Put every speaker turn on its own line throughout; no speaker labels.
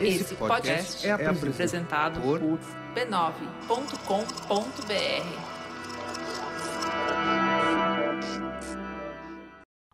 Esse podcast é, é apresentado por b9.com.br.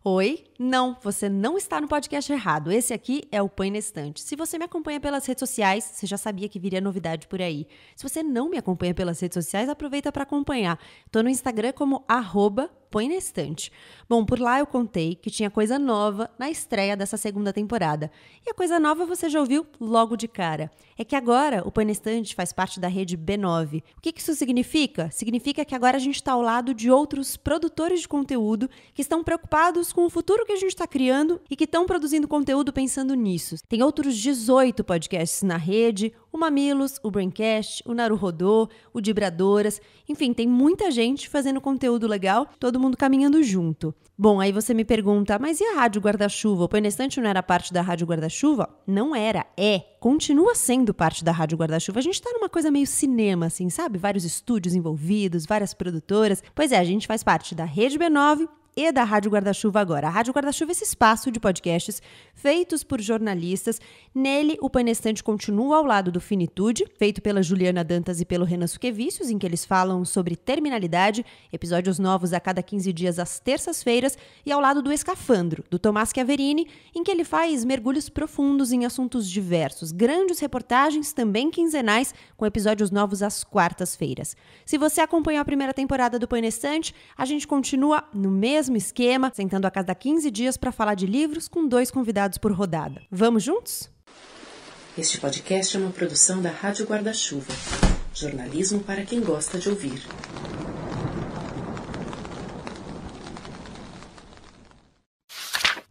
Oi? Não, você não está no podcast errado. Esse aqui é o Põe na Estante. Se você me acompanha pelas redes sociais, você já sabia que viria novidade por aí. Se você não me acompanha pelas redes sociais, aproveita para acompanhar. Estou no Instagram como arroba põe na estante. Bom, por lá eu contei que tinha coisa nova na estreia dessa segunda temporada. E a coisa nova você já ouviu logo de cara. É que agora o Põe na Estante faz parte da rede B9. O que isso significa? Significa que agora a gente está ao lado de outros produtores de conteúdo que estão preocupados com o futuro que a gente está criando e que estão produzindo conteúdo pensando nisso. Tem outros 18 podcasts na rede, o Mamilos, o Braincast, o Naruhodô, o Dibradoras. Enfim, tem muita gente fazendo conteúdo legal. Todo mundo caminhando junto. Bom, aí você me pergunta, mas e a rádio guarda-chuva? O Penestante não era parte da rádio guarda-chuva? Não era, é. Continua sendo parte da rádio guarda-chuva. A gente tá numa coisa meio cinema, assim, sabe? Vários estúdios envolvidos, várias produtoras. Pois é, a gente faz parte da Rede B9 e da Rádio Guarda-Chuva agora. A Rádio Guarda-Chuva é esse espaço de podcasts feitos por jornalistas. Nele, o Panestante continua ao lado do Finitude, feito pela Juliana Dantas e pelo Renan Suquevicius, em que eles falam sobre terminalidade, episódios novos a cada 15 dias às terças-feiras, e ao lado do Escafandro, do Tomás Chiaverini, em que ele faz mergulhos profundos em assuntos diversos, grandes reportagens também quinzenais, com episódios novos às quartas-feiras. Se você acompanhou a primeira temporada do Panestante, a gente continua no mesmo mesmo esquema, sentando a cada 15 dias para falar de livros com dois convidados por rodada. Vamos juntos?
Este podcast é uma produção da Rádio Guarda-Chuva. Jornalismo para quem gosta de ouvir.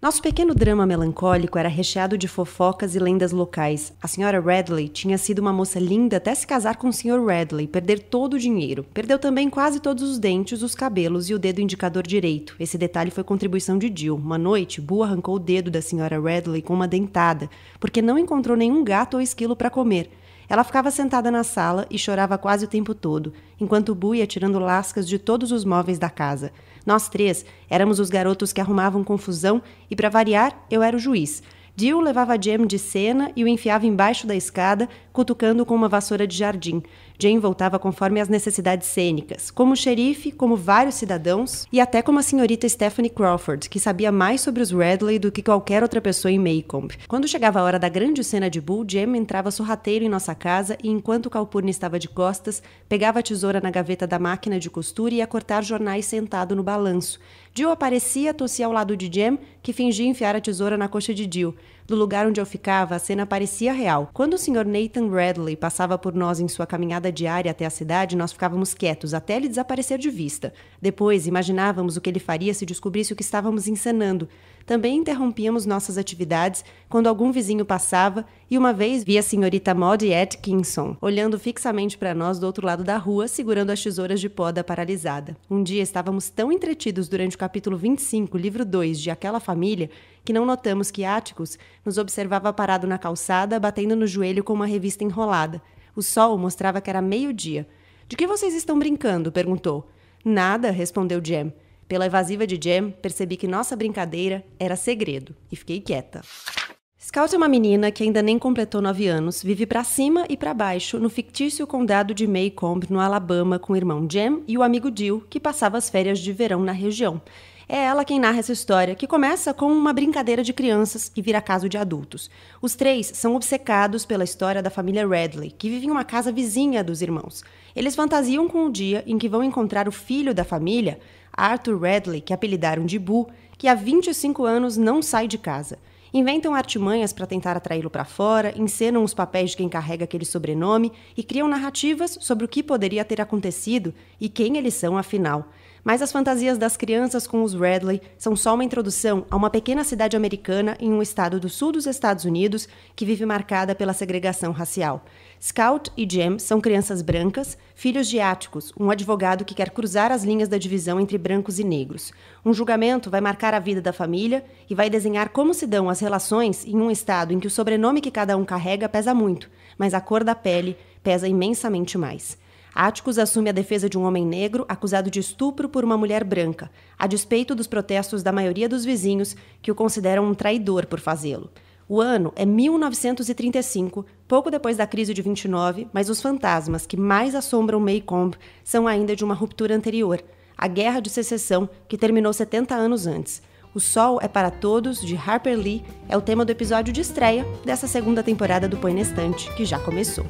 Nosso pequeno drama melancólico era recheado de fofocas e lendas locais. A senhora Radley tinha sido uma moça linda até se casar com o senhor Radley, perder todo o dinheiro. Perdeu também quase todos os dentes, os cabelos e o dedo indicador direito. Esse detalhe foi contribuição de Jill. Uma noite, Boo arrancou o dedo da senhora Radley com uma dentada, porque não encontrou nenhum gato ou esquilo para comer. Ela ficava sentada na sala e chorava quase o tempo todo, enquanto Bu ia tirando lascas de todos os móveis da casa. Nós três éramos os garotos que arrumavam confusão e, para variar, eu era o juiz. Jill levava Jem de cena e o enfiava embaixo da escada, cutucando com uma vassoura de jardim. Jane voltava conforme as necessidades cênicas, como xerife, como vários cidadãos e até como a senhorita Stephanie Crawford, que sabia mais sobre os Redley do que qualquer outra pessoa em Maycomb. Quando chegava a hora da grande cena de Bull, Jem entrava sorrateiro em nossa casa e, enquanto Calpurnia estava de costas, pegava a tesoura na gaveta da máquina de costura e ia cortar jornais sentado no balanço. Jill aparecia, tossia ao lado de Jem, que fingia enfiar a tesoura na coxa de Jill. Do lugar onde eu ficava, a cena parecia real. Quando o Sr. Nathan Bradley passava por nós em sua caminhada diária até a cidade, nós ficávamos quietos até ele desaparecer de vista. Depois, imaginávamos o que ele faria se descobrisse o que estávamos encenando. Também interrompíamos nossas atividades quando algum vizinho passava e uma vez vi a senhorita Maud Atkinson olhando fixamente para nós do outro lado da rua, segurando as tesouras de poda paralisada. Um dia estávamos tão entretidos durante o capítulo 25, livro 2 de Aquela Família, que não notamos que Áticos nos observava parado na calçada, batendo no joelho com uma revista enrolada. O sol mostrava que era meio-dia. De que vocês estão brincando? perguntou. Nada, respondeu Jem. Pela evasiva de Jem, percebi que nossa brincadeira era segredo e fiquei quieta. Scout é uma menina que ainda nem completou nove anos, vive para cima e para baixo no fictício condado de Maycomb, no Alabama, com o irmão Jam e o amigo Jill, que passava as férias de verão na região. É ela quem narra essa história, que começa com uma brincadeira de crianças e vira caso de adultos. Os três são obcecados pela história da família Radley, que vive em uma casa vizinha dos irmãos. Eles fantasiam com o dia em que vão encontrar o filho da família, Arthur Radley, que apelidaram de Boo, que há 25 anos não sai de casa. Inventam artimanhas para tentar atraí-lo para fora, encenam os papéis de quem carrega aquele sobrenome e criam narrativas sobre o que poderia ter acontecido e quem eles são afinal. Mas as fantasias das crianças com os Radley são só uma introdução a uma pequena cidade americana em um estado do sul dos Estados Unidos que vive marcada pela segregação racial. Scout e Jem são crianças brancas, filhos de Áticos, um advogado que quer cruzar as linhas da divisão entre brancos e negros. Um julgamento vai marcar a vida da família e vai desenhar como se dão as relações em um estado em que o sobrenome que cada um carrega pesa muito, mas a cor da pele pesa imensamente mais. Áticos assume a defesa de um homem negro acusado de estupro por uma mulher branca, a despeito dos protestos da maioria dos vizinhos que o consideram um traidor por fazê-lo. O ano é 1935, pouco depois da crise de 29, mas os fantasmas que mais assombram Maycomb são ainda de uma ruptura anterior, a Guerra de Secessão, que terminou 70 anos antes. O Sol é para Todos, de Harper Lee, é o tema do episódio de estreia dessa segunda temporada do Põe na Estante, que já começou.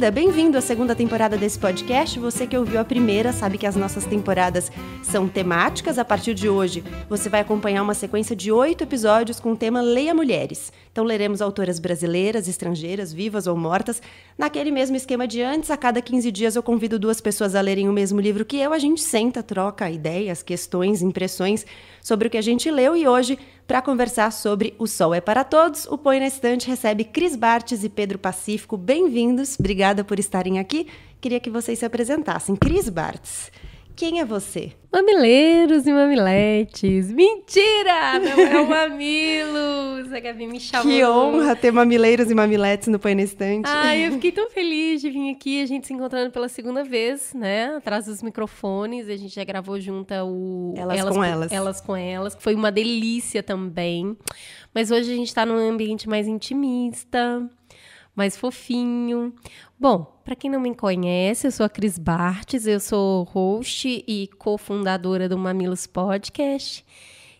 bem-vinda, bem-vindo à segunda temporada desse podcast. Você que ouviu a primeira sabe que as nossas temporadas são temáticas. A partir de hoje, você vai acompanhar uma sequência de oito episódios com o tema Leia Mulheres. Então, leremos autoras brasileiras, estrangeiras, vivas ou mortas. Naquele mesmo esquema de antes, a cada 15 dias eu convido duas pessoas a lerem o mesmo livro que eu. A gente senta, troca ideias, questões, impressões sobre o que a gente leu e hoje para conversar sobre O Sol é para Todos. O Põe na Estante recebe Cris Bartes e Pedro Pacífico. Bem-vindos, obrigada por estarem aqui. Queria que vocês se apresentassem. Cris Bartes quem é você?
Mamileiros e mamiletes. Mentira! Meu é o Mamilos! A Gabi me chamou. Que honra
ter mamileiros e mamiletes no Põe Instante. Ai, eu
fiquei tão feliz de vir aqui, a gente se encontrando pela segunda vez, né? Atrás dos microfones, a gente já gravou junto o... Elas, elas com Elas. Elas com Elas, que foi uma delícia também. Mas hoje a gente tá num ambiente mais intimista, mais fofinho. Bom, para quem não me conhece, eu sou a Cris Bartes, eu sou host e cofundadora do Mamilos Podcast,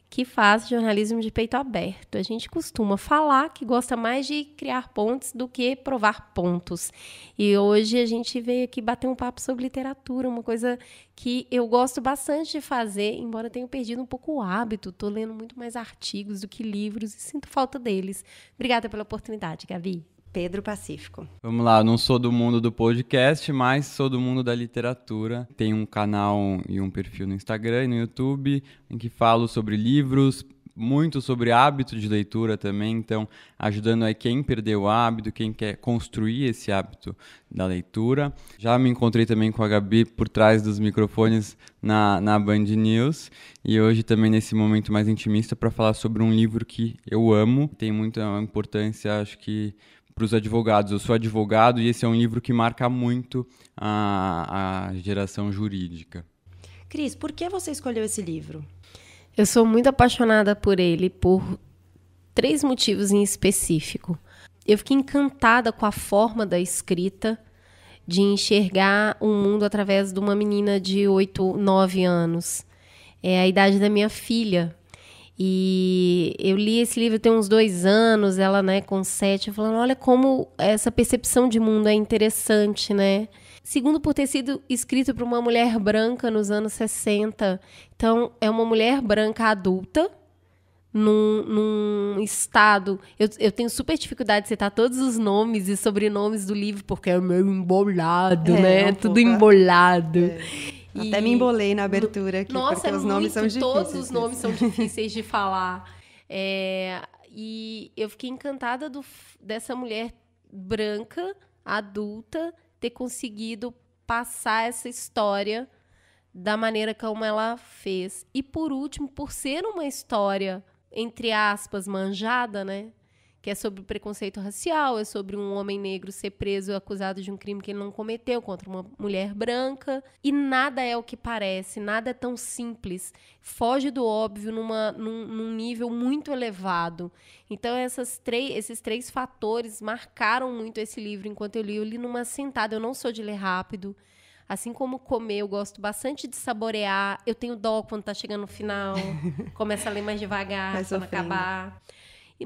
que faz jornalismo de peito aberto. A gente costuma falar que gosta mais de criar pontes do que provar pontos. E hoje a gente veio aqui bater um papo sobre literatura, uma coisa que eu gosto bastante de fazer, embora tenha perdido um pouco o hábito. Estou lendo muito mais artigos do que livros e sinto falta deles. Obrigada pela oportunidade, Gabi. Pedro Pacífico.
Vamos lá, não sou do mundo do podcast, mas sou do mundo da literatura. Tenho um canal e um perfil no Instagram e no YouTube em que falo sobre livros, muito sobre hábito de leitura também, então ajudando aí quem perdeu o hábito, quem quer construir esse hábito da leitura. Já me encontrei também com a Gabi por trás dos microfones na, na Band News e hoje também nesse momento mais intimista para falar sobre um livro que eu amo, tem muita importância, acho que para os advogados. Eu sou advogado e esse é um livro que marca muito a, a geração jurídica.
Cris, por que você escolheu esse livro? Eu sou muito apaixonada por ele por três motivos em específico. Eu fiquei encantada com a forma da escrita, de enxergar o um mundo através de uma menina de 8, 9 anos. É a idade da minha filha. E eu li esse livro tem uns dois anos, ela, né, com sete, falando, olha como essa percepção de mundo é interessante, né? Segundo, por ter sido escrito por uma mulher branca nos anos 60. Então, é uma mulher branca adulta, num, num, estado. Eu, eu tenho super dificuldade de citar todos os nomes e sobrenomes do livro, porque é meio embolado, é, né? É um Tudo é. embolado. É. E... Até me embolei na abertura aqui, Nossa, porque é os muito, nomes são difíceis. Todos os nomes são difíceis de falar. É, e eu fiquei encantada do, dessa mulher branca, adulta, ter conseguido passar essa história da maneira como ela fez. E por último, por ser uma história, entre aspas, manjada, né? que é sobre preconceito racial, é sobre um homem negro ser preso acusado de um crime que ele não cometeu contra uma mulher branca. E nada é o que parece, nada é tão simples. Foge do óbvio numa, num, num nível muito elevado. Então, esses três fatores marcaram muito esse livro enquanto eu li. Eu li numa sentada, eu não sou de ler rápido. Assim como comer, eu gosto bastante de saborear. Eu tenho dó quando tá chegando no final. Começa a ler mais devagar, Vai quando sofrendo. acabar.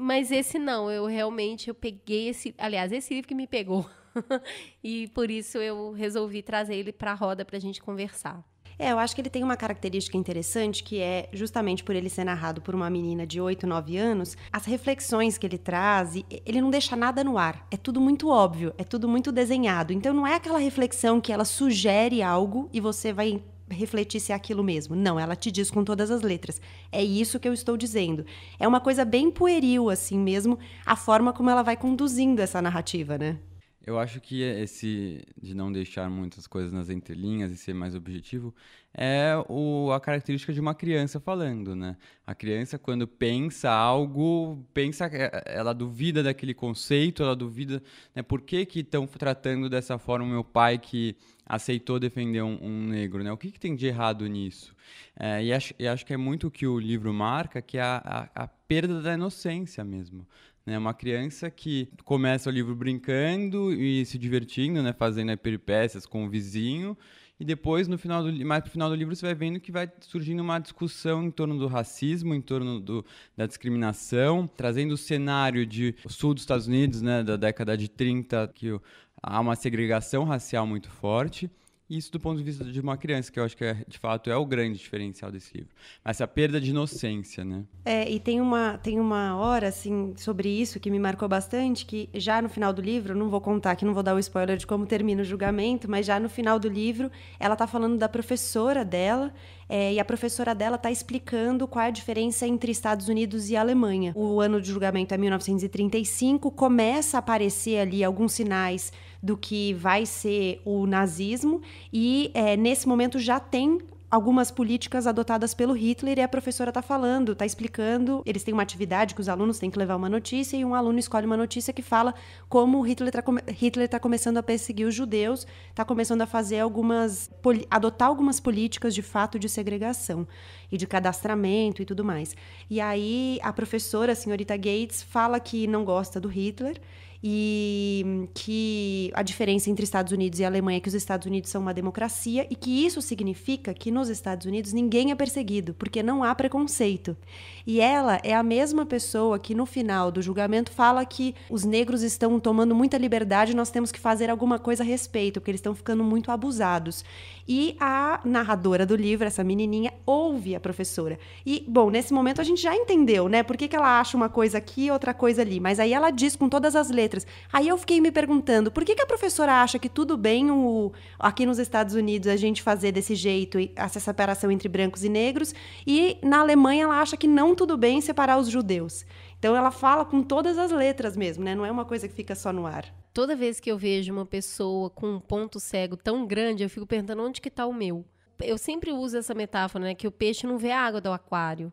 Mas esse não, eu realmente eu peguei esse, aliás, esse livro que me pegou. e por isso eu resolvi trazer ele para a roda para a gente conversar.
É, eu acho que ele tem uma característica interessante que é, justamente por ele ser narrado por uma menina de 8, 9 anos, as reflexões que ele traz, ele não deixa nada no ar. É tudo muito óbvio, é tudo muito desenhado. Então não é aquela reflexão que ela sugere algo e você vai refletir se é aquilo mesmo. Não, ela te diz com todas as letras. É isso que eu estou dizendo. É uma coisa bem pueril, assim mesmo, a forma como ela vai conduzindo essa narrativa, né?
Eu acho que esse de não deixar muitas coisas nas entrelinhas e ser mais objetivo é o, a característica de uma criança falando, né? A criança, quando pensa algo, pensa, é, ela duvida daquele conceito, ela duvida, né? Por que que estão tratando dessa forma o meu pai que aceitou defender um, um negro, né? O que, que, tem de errado nisso? É, e, acho, e, acho, que é muito o que o livro marca, que é a, a, a perda da inocência mesmo. Né, uma criança que começa o livro brincando e se divertindo, né, fazendo peripécias com o vizinho, e depois, no final do, mais pro final do livro, você vai vendo que vai surgindo uma discussão em torno do racismo, em torno do, da discriminação, trazendo o cenário de o sul dos Estados Unidos, né, da década de 30, que o há uma segregação racial muito forte. Isso do ponto de vista de uma criança, que eu acho que é, de fato é o grande diferencial desse livro. Essa perda de inocência, né?
É,
e tem uma, tem uma hora, assim, sobre isso que me marcou bastante, que já no final do livro, não vou contar que não vou dar o spoiler de como termina o julgamento, mas já no final do livro, ela tá falando da professora dela, é, e a professora dela está explicando qual é a diferença entre Estados Unidos e Alemanha. O ano de julgamento é 1935, começa a aparecer ali alguns sinais do que vai ser o nazismo, e é, nesse momento já tem algumas políticas adotadas pelo Hitler e a professora está falando, está explicando. Eles têm uma atividade que os alunos têm que levar uma notícia e um aluno escolhe uma notícia que fala como Hitler está Hitler tá começando a perseguir os judeus, está começando a fazer algumas adotar algumas políticas de fato de segregação e de cadastramento e tudo mais. E aí a professora, a senhorita Gates, fala que não gosta do Hitler e que a diferença entre Estados Unidos e Alemanha é que os Estados Unidos são uma democracia e que isso significa que nos Estados Unidos ninguém é perseguido, porque não há preconceito. E ela é a mesma pessoa que no final do julgamento fala que os negros estão tomando muita liberdade e nós temos que fazer alguma coisa a respeito, porque eles estão ficando muito abusados. E a narradora do livro, essa menininha, ouve a professora. E, bom, nesse momento a gente já entendeu, né? Por que, que ela acha uma coisa aqui e outra coisa ali. Mas aí ela diz com todas as letras letras. Aí eu fiquei me perguntando, por que, que a professora acha que tudo bem o, aqui nos Estados Unidos a gente fazer desse jeito, essa separação entre brancos e negros, e na Alemanha ela acha que não tudo bem
separar os judeus? Então ela fala com todas as letras mesmo, né? Não é uma coisa que fica só no ar. Toda vez que eu vejo uma pessoa com um ponto cego tão grande, eu fico perguntando onde que está o meu. Eu sempre uso essa metáfora, né? Que o peixe não vê a água do aquário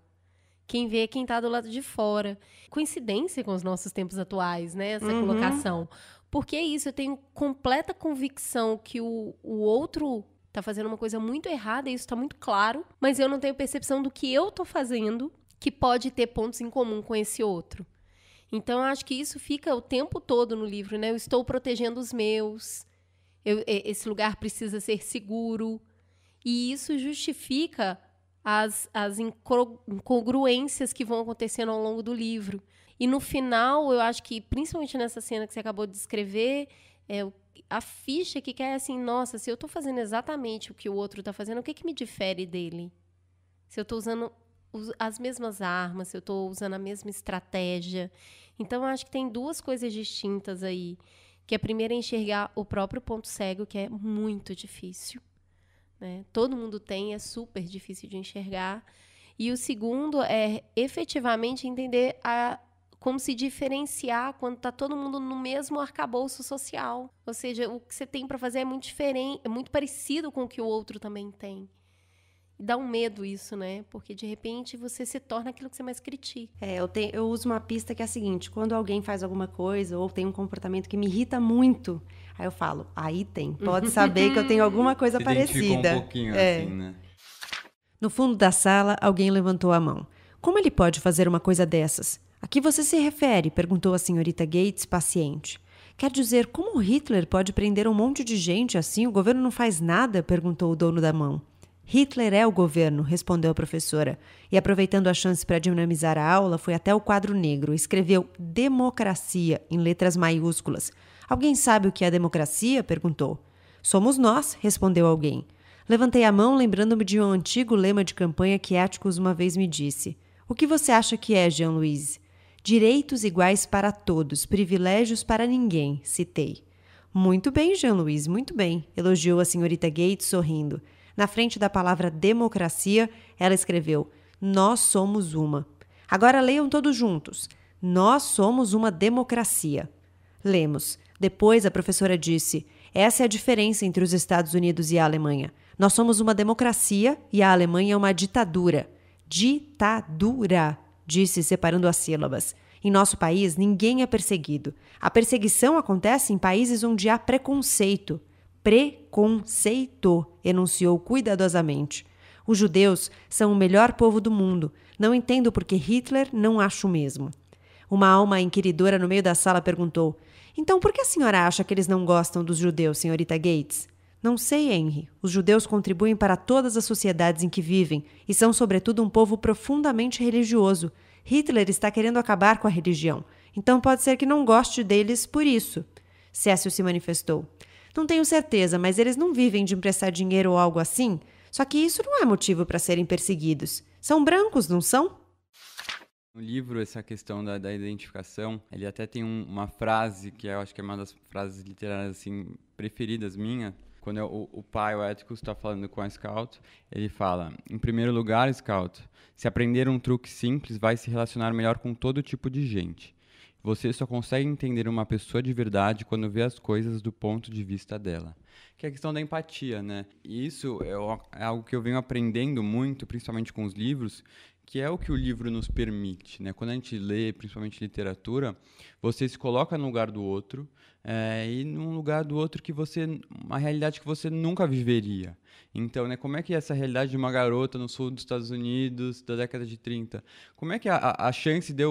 quem vê é quem está do lado de fora. Coincidência com os nossos tempos atuais, né? Essa uhum. colocação. Porque é isso, eu tenho completa convicção que o, o outro tá fazendo uma coisa muito errada, e isso tá muito claro, mas eu não tenho percepção do que eu tô fazendo que pode ter pontos em comum com esse outro. Então, eu acho que isso fica o tempo todo no livro, né? Eu estou protegendo os meus, eu, esse lugar precisa ser seguro. E isso justifica as, as incongruências que vão acontecendo ao longo do livro. E no final, eu acho que, principalmente nessa cena que você acabou de descrever, é, a ficha que quer é assim, nossa, se eu estou fazendo exatamente o que o outro está fazendo, o que, que me difere dele? Se eu estou usando as mesmas armas, se eu estou usando a mesma estratégia. Então, eu acho que tem duas coisas distintas aí. Que a é, primeira é enxergar o próprio ponto cego, que é muito difícil. Né? Todo mundo tem, é super difícil de enxergar. E o segundo é efetivamente entender a, como se diferenciar quando está todo mundo no mesmo arcabouço social. Ou seja, o que você tem para fazer é muito diferente, é muito parecido com o que o outro também tem dá um medo isso, né? Porque de repente você se torna aquilo que você mais critica.
É, eu, tenho, eu uso uma pista que é a seguinte: quando alguém faz alguma coisa ou tem um comportamento que me irrita muito, aí eu falo, aí tem. Pode saber que eu tenho alguma coisa se parecida. Um pouquinho é. assim, né? No fundo da sala, alguém levantou a mão. Como ele pode fazer uma coisa dessas? A que você se refere? perguntou a senhorita Gates, paciente. Quer dizer, como Hitler pode prender um monte de gente assim? O governo não faz nada? perguntou o dono da mão. Hitler é o governo, respondeu a professora, e aproveitando a chance para dinamizar a aula, foi até o quadro negro e escreveu democracia em letras maiúsculas. Alguém sabe o que é democracia? perguntou. Somos nós, respondeu alguém. Levantei a mão, lembrando-me de um antigo lema de campanha que Áticos uma vez me disse. O que você acha que é, Jean-Louis? Direitos iguais para todos, privilégios para ninguém, citei. Muito bem, Jean-Louis, muito bem, elogiou a senhorita Gates sorrindo. Na frente da palavra democracia, ela escreveu: Nós somos uma. Agora leiam todos juntos. Nós somos uma democracia. Lemos. Depois a professora disse: Essa é a diferença entre os Estados Unidos e a Alemanha. Nós somos uma democracia e a Alemanha é uma ditadura. Ditadura, disse separando as sílabas. Em nosso país, ninguém é perseguido. A perseguição acontece em países onde há preconceito preconceito, enunciou cuidadosamente. Os judeus são o melhor povo do mundo. Não entendo por que Hitler não acha o mesmo. Uma alma inquiridora no meio da sala perguntou: Então por que a senhora acha que eles não gostam dos judeus, senhorita Gates? Não sei, Henry. Os judeus contribuem para todas as sociedades em que vivem e são, sobretudo, um povo profundamente religioso. Hitler está querendo acabar com a religião, então pode ser que não goste deles por isso. Cécio se manifestou. Não tenho certeza, mas eles não vivem de emprestar dinheiro ou algo assim? Só que isso não é motivo para serem perseguidos. São brancos, não são?
No livro, essa questão da, da identificação, ele até tem um, uma frase que eu acho que é uma das frases literárias assim, preferidas minha. Quando eu, o, o pai, o ético, está falando com a Scout, ele fala: Em primeiro lugar, Scout, se aprender um truque simples, vai se relacionar melhor com todo tipo de gente. Você só consegue entender uma pessoa de verdade quando vê as coisas do ponto de vista dela. Que é a questão da empatia, né? E isso é, é algo que eu venho aprendendo muito, principalmente com os livros, que é o que o livro nos permite, né? Quando a gente lê, principalmente literatura, você se coloca no lugar do outro é, e num lugar do outro que você, uma realidade que você nunca viveria. Então, né? Como é que é essa realidade de uma garota no sul dos Estados Unidos da década de 30? Como é que a, a chance de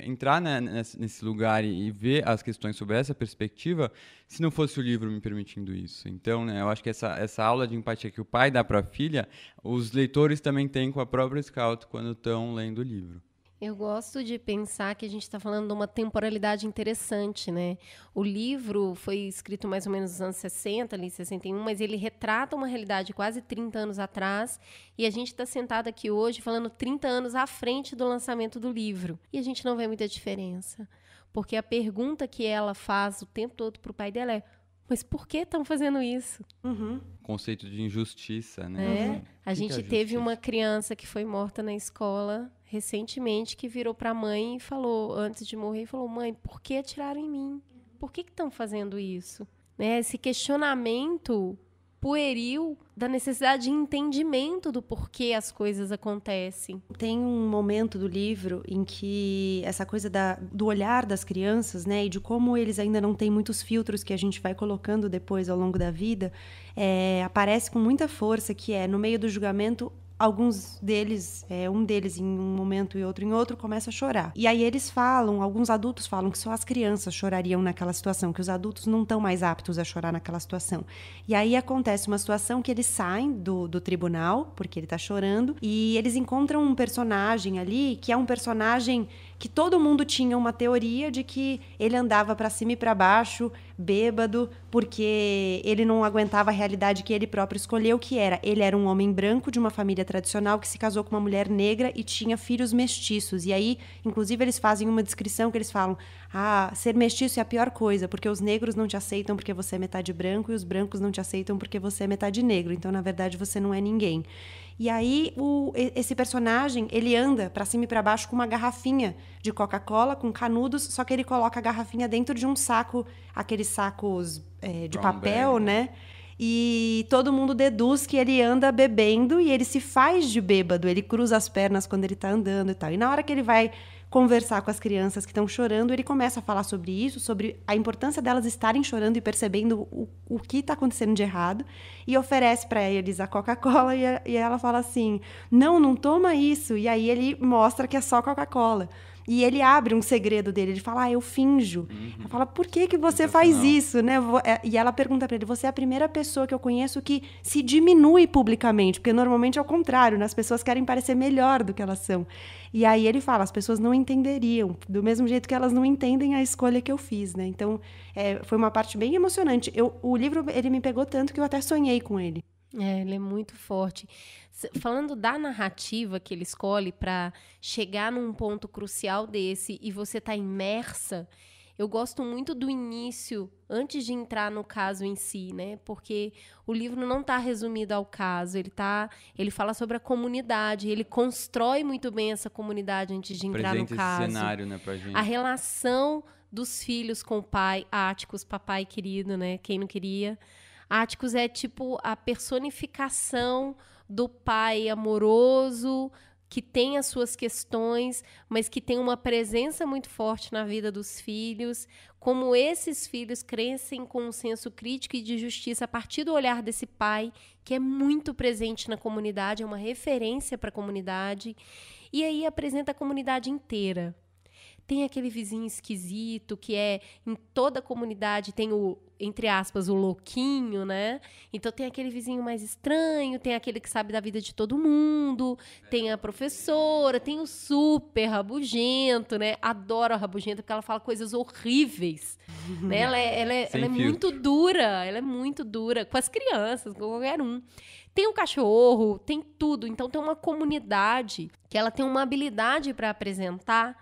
entrar né, nesse lugar e ver as questões sobre essa perspectiva se não fosse o livro me permitindo isso. Então, né, eu acho que essa, essa aula de empatia que o pai dá para a filha, os leitores também têm com a própria Scout quando estão lendo o livro.
Eu gosto de pensar que a gente está falando de uma temporalidade interessante, né? O livro foi escrito mais ou menos nos anos 60, ali 61, mas ele retrata uma realidade quase 30 anos atrás, e a gente está sentado aqui hoje falando 30 anos à frente do lançamento do livro, e a gente não vê muita diferença, porque a pergunta que ela faz o tempo todo para o pai dela é mas por que estão fazendo isso? Uhum.
Conceito de injustiça, né? É. Uhum. A gente é teve uma
criança que foi morta na escola recentemente que virou para a mãe e falou, antes de morrer, falou: "Mãe, por que atiraram em mim? Por que estão fazendo isso?" Né? Esse questionamento pueril da necessidade de entendimento do porquê as coisas acontecem. Tem um momento do livro em
que essa coisa da, do olhar das crianças, né, e de como eles ainda não têm muitos filtros que a gente vai colocando depois ao longo da vida, é, aparece com muita força que é no meio do julgamento alguns deles, é, um deles em um momento e outro em outro, começa a chorar. E aí eles falam, alguns adultos falam que só as crianças chorariam naquela situação, que os adultos não estão mais aptos a chorar naquela situação. E aí acontece uma situação que eles saem do, do tribunal, porque ele tá chorando, e eles encontram um personagem ali que é um personagem que todo mundo tinha uma teoria de que ele andava para cima e para baixo, bêbado, porque ele não aguentava a realidade que ele próprio escolheu, que era ele era um homem branco de uma família tradicional que se casou com uma mulher negra e tinha filhos mestiços. E aí, inclusive, eles fazem uma descrição que eles falam: ah, ser mestiço é a pior coisa, porque os negros não te aceitam porque você é metade branco e os brancos não te aceitam porque você é metade negro. Então, na verdade, você não é ninguém. E aí o, esse personagem, ele anda para cima e para baixo com uma garrafinha de Coca-Cola com canudos, só que ele coloca a garrafinha dentro de um saco, aqueles sacos é, de Brown papel, bag. né? E todo mundo deduz que ele anda bebendo e ele se faz de bêbado, ele cruza as pernas quando ele tá andando e tal. E na hora que ele vai conversar com as crianças que estão chorando, ele começa a falar sobre isso, sobre a importância delas estarem chorando e percebendo o, o que está acontecendo de errado, e oferece para eles a Coca-Cola e, e, ela fala assim: não, não toma isso. E aí ele mostra que é só Coca-Cola. E ele abre um segredo dele, ele fala, ah, eu finjo. Uhum. Ela fala, por que, que você faz isso? Né? É, e ela pergunta para ele, você é a primeira pessoa que eu conheço que se diminui publicamente, porque normalmente é o contrário, né? as pessoas querem parecer melhor do que elas são. E aí ele fala, as pessoas não entenderiam, do mesmo jeito que elas não entendem a escolha que eu fiz, né? Então, é, foi uma parte bem emocionante. Eu, o livro, ele me pegou tanto que eu até sonhei com ele.
É, ele é muito forte. Falando da narrativa que ele escolhe para chegar num ponto crucial desse e você tá imersa, eu gosto muito do início, antes de entrar no caso em si, né? Porque o livro não está resumido ao caso, ele tá, ele fala sobre a comunidade, ele constrói muito bem essa comunidade antes de entrar Presente no caso. Esse cenário, né, pra gente. A relação dos filhos com o pai, Áticos, papai querido, né? Quem não queria. Áticos é tipo a personificação do pai amoroso, que tem as suas questões, mas que tem uma presença muito forte na vida dos filhos, como esses filhos crescem com um senso crítico e de justiça a partir do olhar desse pai, que é muito presente na comunidade, é uma referência para a comunidade, e aí apresenta a comunidade inteira. Tem aquele vizinho esquisito que é em toda a comunidade tem o entre aspas o louquinho, né? Então tem aquele vizinho mais estranho, tem aquele que sabe da vida de todo mundo, tem a professora, tem o super rabugento, né? Adoro a rabugenta porque ela fala coisas horríveis, né? Ela é, ela é, ela é muito dura, ela é muito dura com as crianças, com qualquer um tem o um cachorro, tem tudo. Então tem uma comunidade que ela tem uma habilidade para apresentar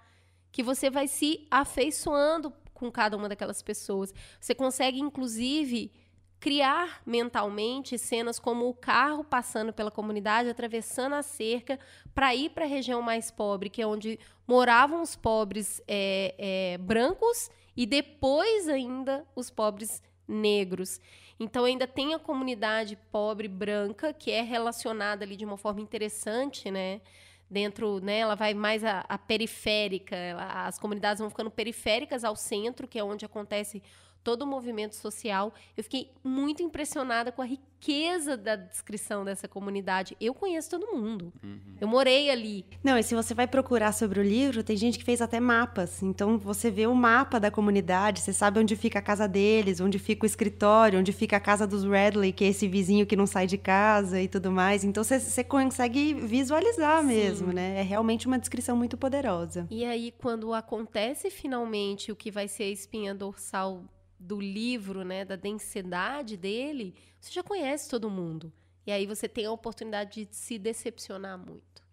que você vai se afeiçoando com cada uma daquelas pessoas. Você consegue, inclusive, criar mentalmente cenas como o carro passando pela comunidade, atravessando a cerca para ir para a região mais pobre, que é onde moravam os pobres é, é, brancos e depois ainda os pobres negros. Então ainda tem a comunidade pobre branca que é relacionada ali de uma forma interessante, né? dentro, né? Ela vai mais a, a periférica, ela, as comunidades vão ficando periféricas ao centro, que é onde acontece todo o movimento social. Eu fiquei muito impressionada com a riqueza da descrição dessa comunidade. Eu conheço todo mundo. Uhum. Eu morei ali.
Não, e se você vai procurar sobre o livro, tem gente que fez até mapas. Então você vê o mapa da comunidade, você sabe onde fica a casa deles, onde fica o escritório, onde fica a casa dos Redley, que é esse vizinho que não sai de casa e tudo mais. Então você, você consegue visualizar Sim. mesmo, né? É realmente uma descrição muito poderosa.
E aí, quando acontece finalmente o que vai ser a espinha dorsal do livro, né, da densidade dele, você já conhece todo mundo. E aí você tem a oportunidade de se decepcionar muito.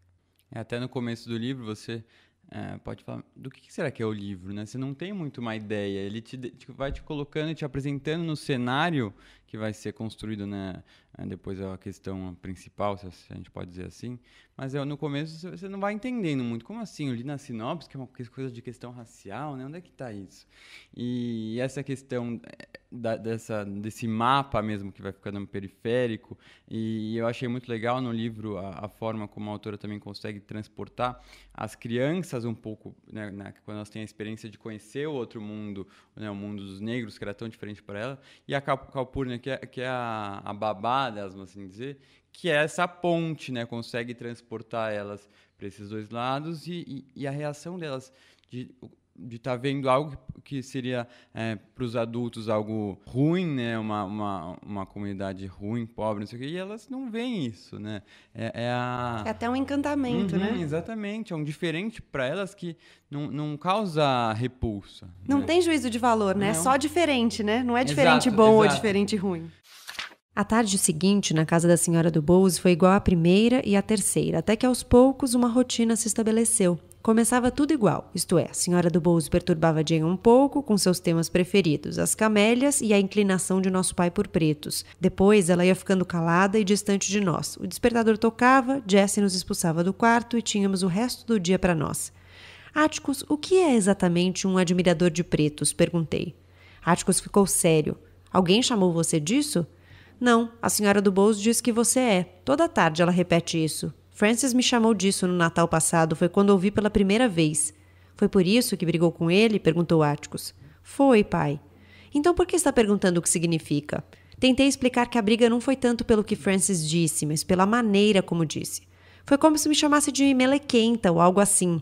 É, até no começo do livro você é, pode falar do que será que é o livro, né? Você não tem muito uma ideia. Ele te, te tipo, vai te colocando e te apresentando no cenário que vai ser construído, né? Né? depois é a questão principal, se a gente pode dizer assim. Mas eu no começo você não vai entendendo muito. Como assim? Eu li na sinopse que é uma coisa de questão racial, né? Onde é que está isso? E essa questão eh, da, dessa, desse mapa mesmo que vai ficando periférico, e eu achei muito legal no livro a, a forma como a autora também consegue transportar as crianças um pouco, né, quando elas têm a experiência de conhecer o outro mundo, né, o mundo dos negros, que era tão diferente para ela, e a calpurnia que é, que é a, a babá equilibradas, vamos assim dizer, que é essa ponte, né? Consegue transportar elas para esses dois lados e, e, e, a reação delas de de estar tá vendo algo que seria é, para os adultos algo ruim, né? Uma, uma, uma comunidade ruim, pobre, não sei o quê, e elas não veem isso, né? É, é, a... é
até um encantamento, uhum, né?
Exatamente, é um diferente para elas que não, não causa repulsa. Não né? tem
juízo de valor, né? É só diferente, né? Não é diferente exato, bom exato. ou diferente ruim. A tarde seguinte, na casa da senhora do Bowes, foi igual à primeira e à terceira, até que aos poucos uma rotina se estabeleceu. Começava tudo igual, isto é, a senhora do Bowes perturbava Jane um pouco com seus temas preferidos, as camélias e a inclinação de nosso pai por pretos. Depois ela ia ficando calada e distante de nós. O despertador tocava, Jesse nos expulsava do quarto e tínhamos o resto do dia para nós. Áticos, o que é exatamente um admirador de pretos? perguntei. Áticos ficou sério. Alguém chamou você disso? Não, a senhora do Bowes diz que você é. Toda tarde ela repete isso. Francis me chamou disso no Natal passado, foi quando ouvi pela primeira vez. Foi por isso que brigou com ele? perguntou Áticos. Foi, pai. Então por que está perguntando o que significa? Tentei explicar que a briga não foi tanto pelo que Francis disse, mas pela maneira como disse. Foi como se me chamasse de melequenta ou algo assim.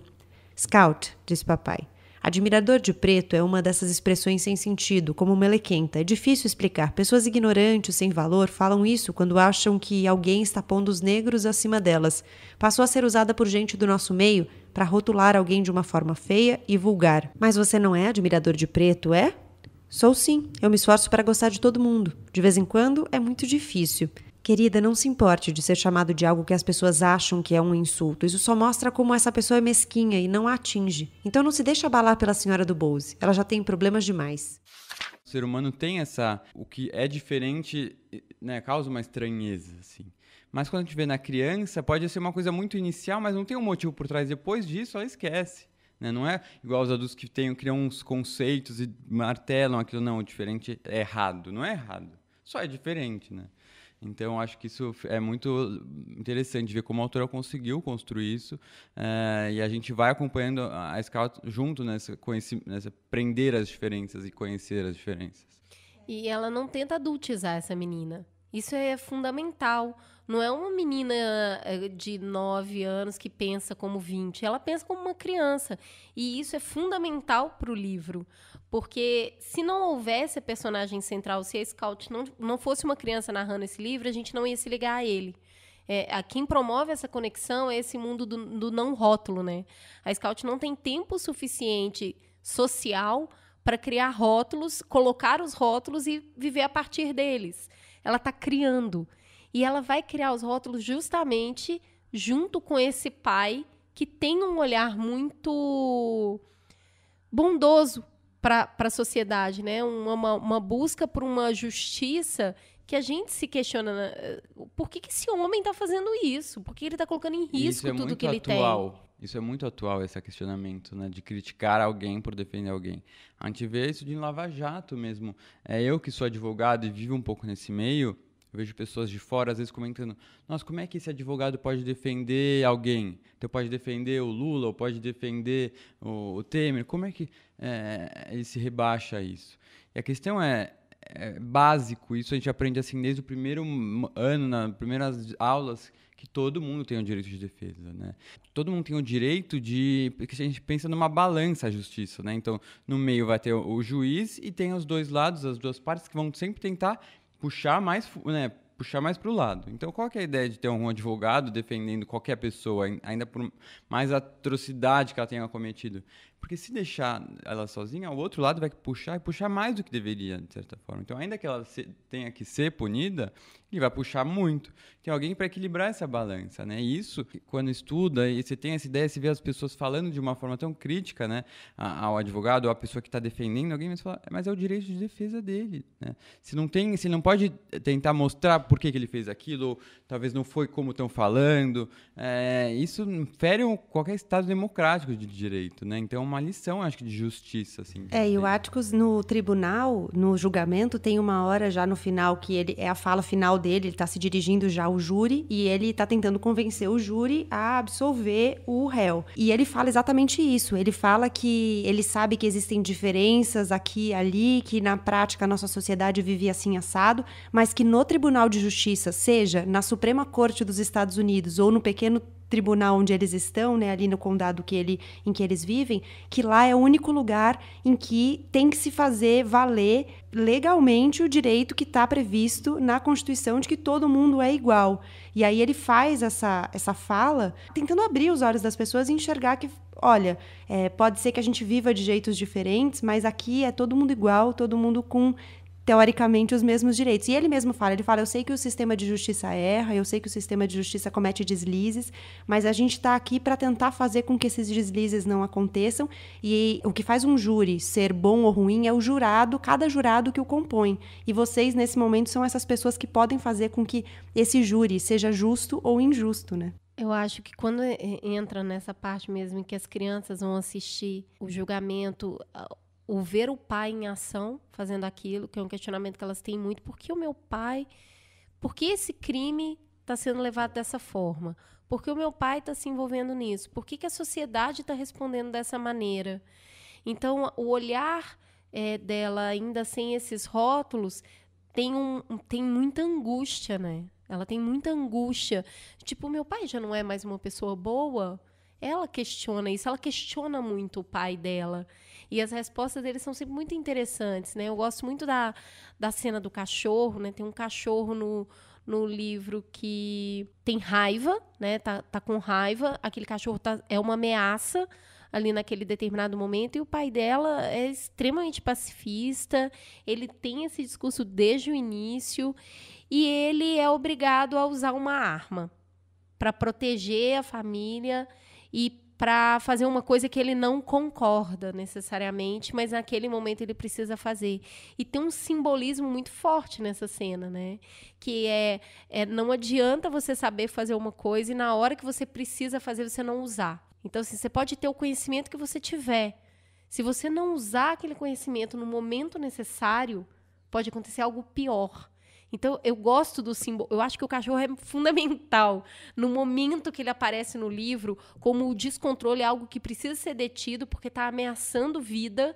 Scout, disse papai. Admirador de preto é uma dessas expressões sem sentido, como melequenta. É difícil explicar. Pessoas ignorantes, sem valor, falam isso quando acham que alguém está pondo os negros acima delas. Passou a ser usada por gente do nosso meio para rotular alguém de uma forma feia e vulgar. Mas você não é admirador de preto, é? Sou sim. Eu me esforço para gostar de todo mundo. De vez em quando é muito difícil. Querida, não se importe de ser chamado de algo que as pessoas acham que é um insulto. Isso só mostra como essa pessoa é mesquinha e não a atinge. Então não se deixe abalar pela senhora do Bose. Ela já tem problemas demais.
O ser humano tem essa. O que é diferente né, causa uma estranheza, assim. Mas quando a gente vê na criança, pode ser uma coisa muito inicial, mas não tem um motivo por trás. Depois disso, ela esquece. Né? Não é igual os adultos que têm criam uns conceitos e martelam aquilo. Não, o diferente é errado. Não é errado. Só é diferente, né? Então, acho que isso é muito interessante ver como a autora conseguiu construir isso. É, e a gente vai acompanhando a escala junto nessa, nessa aprender as diferenças e conhecer as diferenças.
E ela não tenta adultizar essa menina. Isso é fundamental, não é uma menina eh, de 9 anos que pensa como 20, ela pensa como uma criança. E isso é fundamental para o livro, porque se não houvesse a personagem central, se a Scout não, não fosse uma criança narrando esse livro, a gente não ia se ligar a ele. É, a quem promove essa conexão é esse mundo do, do não rótulo, né? A Scout não tem tempo suficiente social para criar rótulos, colocar os rótulos e viver a partir deles. Ela está criando. E ela vai criar os rótulos justamente junto com esse pai que tem um olhar muito bondoso para a sociedade, né? Uma, uma, busca por uma justiça que a gente se questiona né? por que, que esse homem está fazendo isso? Por que ele está colocando em risco é tudo que ele atual.
tem? Isso é muito atual, esse questionamento, né? De criticar alguém por defender alguém. A gente vê isso de Lava Jato mesmo. É eu que sou advogado e vivo um pouco nesse meio, eu vejo pessoas de fora, às vezes, comentando: nossa, como é que esse advogado pode defender alguém? Então, pode defender o Lula, ou pode defender o, o Temer? Como é que é, ele se rebaixa a isso? E a questão é, é básico, isso a gente aprende assim desde o primeiro ano, nas primeiras aulas, que todo mundo tem o direito de defesa, né? Todo mundo tem o direito de, porque a gente pensa numa balança a justiça, né? Então, no meio vai ter o juiz e tem os dois lados, as duas partes que vão sempre tentar puxar mais, né, puxar mais para o lado. Então, qual é a ideia de ter um advogado defendendo qualquer pessoa, ainda por mais atrocidade que ela tenha cometido? Porque se deixar ela sozinha, o outro lado vai puxar e puxar mais do que deveria, de certa forma. Então, ainda que ela se, tenha que ser punida, ele vai puxar muito. Tem alguém para equilibrar essa balança, né? isso, quando estuda e você tem essa ideia, você vê as pessoas falando de uma forma tão crítica, né? Ao advogado, ou à pessoa que está defendendo alguém, mas fala, mas é o direito de defesa dele, né? Se não tem, se não pode tentar mostrar por que, que ele fez aquilo, ou talvez não foi como estão falando, é, isso fere qualquer estado democrático de direito, né? Então, uma lição, acho que, de justiça, assim.
É, e o Atticus no tribunal, no julgamento, tem uma hora já no final que ele é a fala final dele, ele tá se dirigindo já ao júri e ele tá tentando convencer o júri a absolver o réu. E ele fala exatamente isso. Ele fala que ele sabe que existem diferenças aqui e ali, que na prática a nossa sociedade vivia assim assado, mas que no Tribunal de Justiça, seja na Suprema Corte dos Estados Unidos ou no pequeno tribunal onde eles estão, né, ali no condado que ele, em que eles vivem, que lá é o único lugar em que tem que se fazer valer legalmente o direito que está previsto na Constituição de que todo mundo é igual. E aí ele faz essa, essa fala tentando abrir os olhos das pessoas e enxergar que, olha, é, pode ser que a gente viva de jeitos diferentes, mas aqui é todo mundo igual, todo mundo com teoricamente, os mesmos direitos. E ele mesmo fala: ele fala, eu sei que o sistema de justiça erra, eu sei que o sistema de justiça comete deslizes, mas a gente está aqui para tentar fazer com que esses deslizes não aconteçam. E o que faz um júri ser bom ou ruim é o jurado, cada jurado que o compõe. E vocês, nesse momento, são essas pessoas que podem fazer com que esse júri seja justo ou injusto, né?
Eu acho que quando entra nessa parte mesmo em que as crianças vão assistir o julgamento, o ver o pai em ação fazendo aquilo, que é um questionamento que elas têm muito, por que o meu pai, por que esse crime está sendo levado dessa forma? Por que o meu pai está se envolvendo nisso? Por que, que a sociedade está respondendo dessa maneira? Então, o olhar é, dela, ainda sem esses rótulos, tem, um, tem muita angústia, né? Ela tem muita angústia. Tipo, meu pai já não é mais uma pessoa boa? Ela questiona isso, ela questiona muito o pai dela. E as respostas deles são sempre muito interessantes, né? Eu gosto muito da, da cena do cachorro, né? Tem um cachorro no, no livro que tem raiva, né? Tá, tá com raiva, aquele cachorro tá, é uma ameaça ali naquele determinado momento e o pai dela é extremamente pacifista, ele tem esse discurso desde o início e ele é obrigado a usar uma arma para proteger a família e para fazer uma coisa que ele não concorda necessariamente, mas naquele momento ele precisa fazer. E tem um simbolismo muito forte nessa cena, né? Que é, é não adianta você saber fazer uma coisa e na hora que você precisa fazer você não usar. Então, assim, você pode ter o conhecimento que você tiver. Se você não usar aquele conhecimento no momento necessário, pode acontecer algo pior. Então eu gosto do símbolo. Eu acho que o cachorro é fundamental no momento que ele aparece no livro, como o descontrole é algo que precisa ser detido porque está ameaçando vida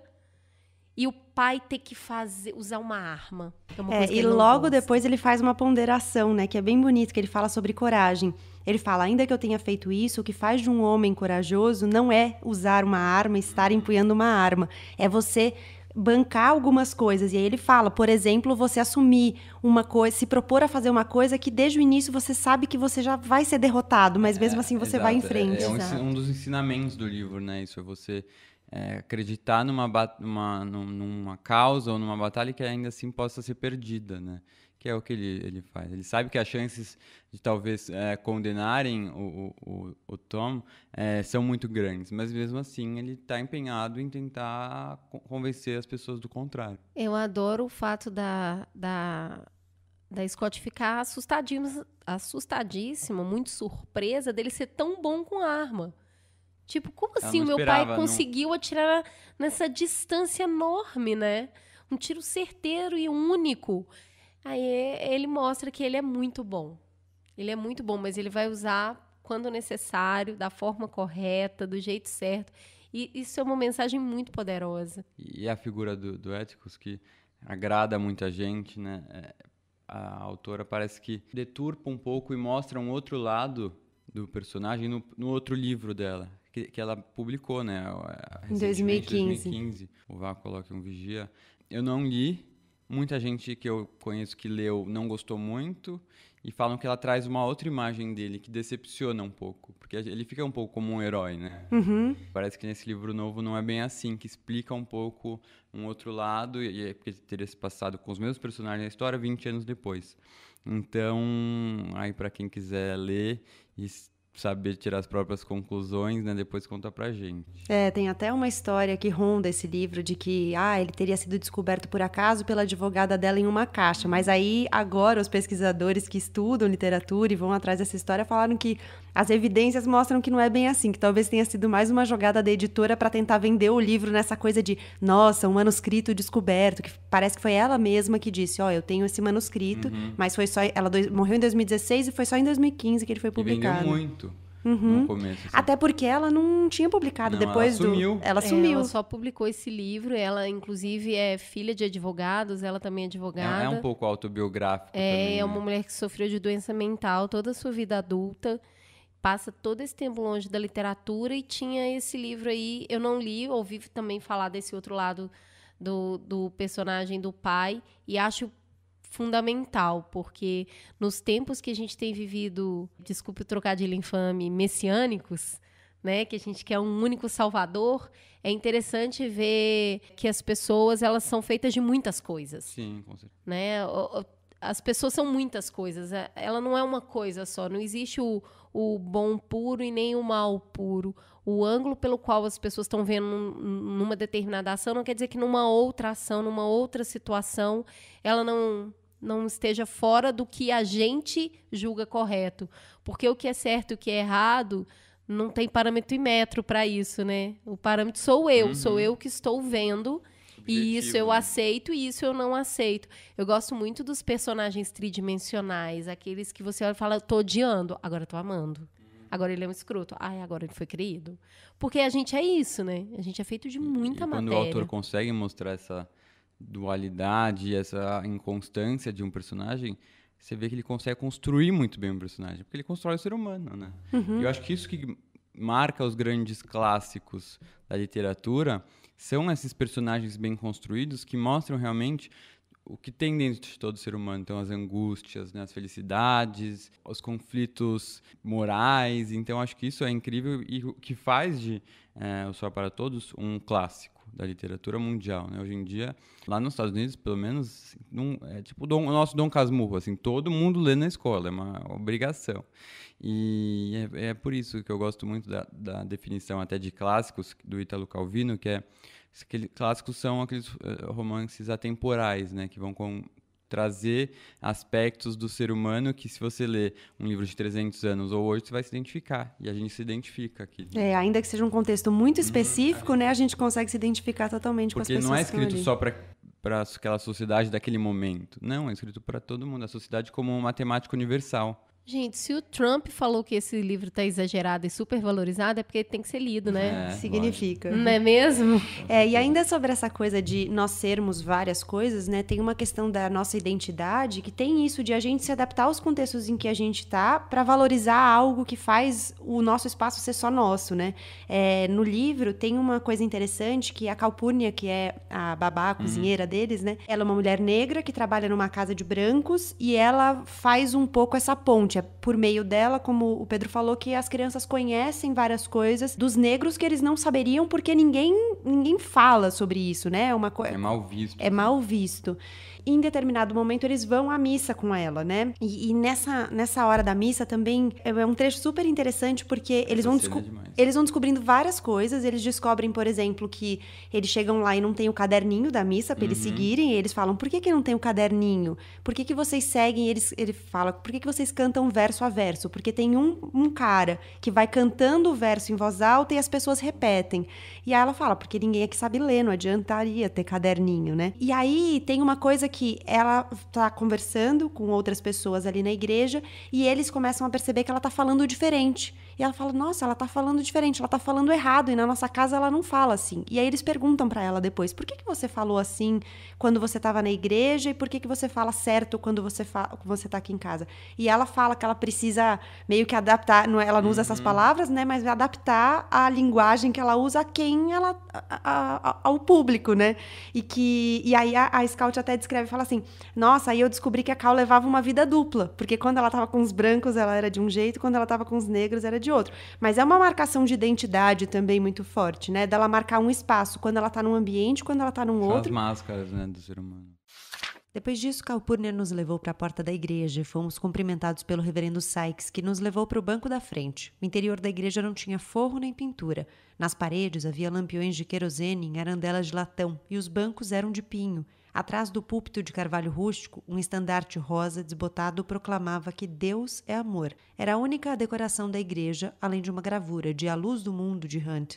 e o pai ter que fazer usar uma arma. É, é e logo
gosta. depois ele faz uma ponderação, né, que é bem bonito, que ele fala sobre coragem. Ele fala: ainda que eu tenha feito isso, o que faz de um homem corajoso não é usar uma arma, estar empunhando uma arma, é você bancar algumas coisas. E aí ele fala, por exemplo, você assumir uma coisa, se propor a fazer uma coisa que desde o início você sabe que você já vai ser derrotado, mas mesmo é, assim você exato. vai em frente. É, é um, um,
dos ensinamentos do livro, né? Isso é você é, acreditar numa, numa causa ou numa batalha que ainda assim possa ser perdida, né? que é o que ele, ele faz. Ele sabe que as chances de talvez é, condenarem o, o, o Tom é, são muito grandes, mas mesmo assim ele está empenhado em tentar convencer as pessoas do contrário.
Eu adoro o fato da, da, da Scott ficar assustadíssima assustadíssima muito surpresa dele ser tão bom com a arma. Tipo, como assim o meu pai conseguiu atirar nessa distância enorme, né? Um tiro certeiro e único. Aí ele mostra que ele é muito bom. Ele é muito bom, mas ele vai usar quando necessário, da forma correta, do jeito certo. E isso é uma mensagem muito poderosa.
E a figura do, do Éticos, que agrada muita gente, né? É, a autora parece que deturpa um pouco e mostra um outro lado do personagem no, no outro livro dela, que, que ela publicou, né? Em 2015. 2015. O Vá Coloque um Vigia. Eu não li, Muita gente que eu conheço que leu não gostou muito e falam que ela traz uma outra imagem dele que decepciona um pouco, porque ele fica um pouco como um herói, né? Uhum. Parece que nesse livro novo não é bem assim, que explica um pouco um outro lado e é porque ele teria se passado com os mesmos personagens da história 20 anos depois. Então, aí para quem quiser ler saber tirar as próprias conclusões, né? Depois conta pra gente.
É, tem até uma história que ronda esse livro de que, ah, ele teria sido descoberto por acaso pela advogada dela em uma caixa. Mas aí, agora, os pesquisadores que estudam literatura e vão atrás dessa história falaram que as evidências mostram que não é bem assim, que talvez tenha sido mais uma jogada da editora para tentar vender o livro nessa coisa de, nossa, um manuscrito descoberto, que parece que foi ela mesma que disse, ó, oh, eu tenho esse manuscrito, uhum. mas foi só ela dois, morreu em 2016 e foi só em 2015 que ele foi publicado. E vendeu muito. Uhum.
Começo, assim. Até
porque ela não tinha publicado não, depois é, ela sumiu. do.
Ela sumiu. É, ela só
publicou esse livro. Ela, inclusive, é filha de advogados, ela também é advogada. É, é um pouco
autobiográfico. É, também, é né? uma
mulher que sofreu de doença mental toda a sua vida adulta passa todo esse tempo longe da literatura e tinha esse livro aí, eu não li, ouvi também falar desse outro lado do, do personagem do pai e acho fundamental, porque nos tempos que a gente tem vivido, desculpe o trocadilho infame, messiânicos, né, que a gente quer um único salvador, é interessante ver que as pessoas elas são feitas de muitas coisas.
Sim, com certeza.
Né? as pessoas são muitas coisas. É, ela não é uma coisa só. Não existe o, o bom puro e nem o mal puro. O ângulo pelo qual as pessoas estão vendo numa determinada ação não quer dizer que numa outra ação, numa outra situação, ela não não esteja fora do que a gente julga correto. Porque o que é certo e o que é errado não tem parâmetro e metro para isso, né? O parâmetro sou eu, uhum. sou eu que estou vendo subjetivo. E isso eu né? aceito e isso eu não aceito. Eu gosto muito dos personagens tridimensionais, aqueles que você olha e fala, tô odiando, agora tô amando. Uhum. Agora ele é um escroto. Ai, agora ele foi querido. Porque a gente é isso, né? A gente é feito de muita e, e matéria. Quando o autor
consegue mostrar essa dualidade, essa inconstância de um personagem, você vê que ele consegue construir muito bem um personagem, porque ele constrói o ser humano, né? Uhum. E eu acho que isso que marca os grandes clássicos da literatura são esses personagens bem construídos que mostram realmente o que tem dentro de todo ser humano. Então, as angústias, né, as felicidades, os conflitos morais. Então, acho que isso é incrível e o que faz de é, O Só para Todos um clássico da literatura mundial, né? Hoje em dia, lá nos Estados Unidos, pelo menos, assim, é tipo o, o nosso Dom Casmurro, assim, todo mundo lê na escola, é uma obrigação. E é, é por isso que eu gosto muito da, da definição até de clássicos do Italo Calvino, que é aqueles clássicos são aqueles eh, romances atemporais, né, que vão com, trazer aspectos do ser humano que, se você ler um livro de 300 anos ou hoje, você vai se identificar. E a gente se identifica aqui.
É, ainda que seja um contexto muito específico, né, a gente consegue se identificar totalmente Porque com as pessoas. Porque não é escrito só
para para aquela sociedade daquele momento. Não, é escrito para todo mundo, a sociedade como um matemática universal.
Gente, se o Trump falou que esse livro está exagerado e supervalorizado, é porque tem que ser lido, né? É, Significa. Lógico. Não é mesmo?
É, e ainda sobre essa coisa de nós sermos várias coisas, né? Tem uma questão da nossa identidade que tem isso de a gente se adaptar aos contextos em que a gente está para valorizar algo que faz o nosso espaço ser só nosso, né? É, no livro tem uma coisa interessante que a Calpurnia, que é a babá, a uhum. cozinheira uhum. deles, né? Ela é uma mulher negra que trabalha numa casa de brancos e ela faz um pouco essa ponte é por meio dela, como o Pedro falou, que as crianças conhecem várias coisas dos negros que eles não saberiam porque ninguém, ninguém fala sobre isso, né? É uma coisa. É mal visto. É mal visto em determinado momento eles vão à missa com ela, né? E, e nessa, nessa hora da missa também é, é um trecho super interessante porque eles vão, é eles vão descobrindo várias coisas. Eles descobrem, por exemplo, que eles chegam lá e não tem o caderninho da missa para uhum. eles seguirem. eles falam: por que, que não tem o caderninho? Por que, que vocês seguem? E eles, ele fala: por que, que vocês cantam verso a verso? Porque tem um, um cara que vai cantando o verso em voz alta e as pessoas repetem. E aí ela fala: porque ninguém aqui sabe ler, não adiantaria ter caderninho, né? E aí tem uma coisa que que ela está conversando com outras pessoas ali na igreja e eles começam a perceber que ela está falando diferente. E ela fala: Nossa, ela tá falando diferente, ela tá falando errado, e na nossa casa ela não fala assim. E aí eles perguntam para ela depois: Por que, que você falou assim quando você tava na igreja e por que, que você fala certo quando você, fa você tá aqui em casa? E ela fala que ela precisa meio que adaptar, não, é, ela não usa uhum. essas palavras, né? Mas adaptar a linguagem que ela usa a quem ela. A, a, ao público, né? E que. E aí a, a Scout até descreve e fala assim: Nossa, aí eu descobri que a Cal levava uma vida dupla, porque quando ela tava com os brancos ela era de um jeito, quando ela tava com os negros era de de outro. Mas é uma marcação de identidade também muito forte, né? Dela marcar um espaço quando ela está num ambiente, quando ela está num São outro. As
máscaras, né, do ser humano.
Depois disso, Kalpurner nos levou para a porta da igreja e fomos cumprimentados pelo reverendo Sykes, que nos levou para o banco da frente. O interior da igreja não tinha forro nem pintura. Nas paredes havia lampiões de querosene em arandelas de latão e os bancos eram de pinho. Atrás do púlpito de carvalho rústico, um estandarte rosa desbotado proclamava que Deus é amor. Era a única decoração da igreja, além de uma gravura de A Luz do Mundo de Hunt.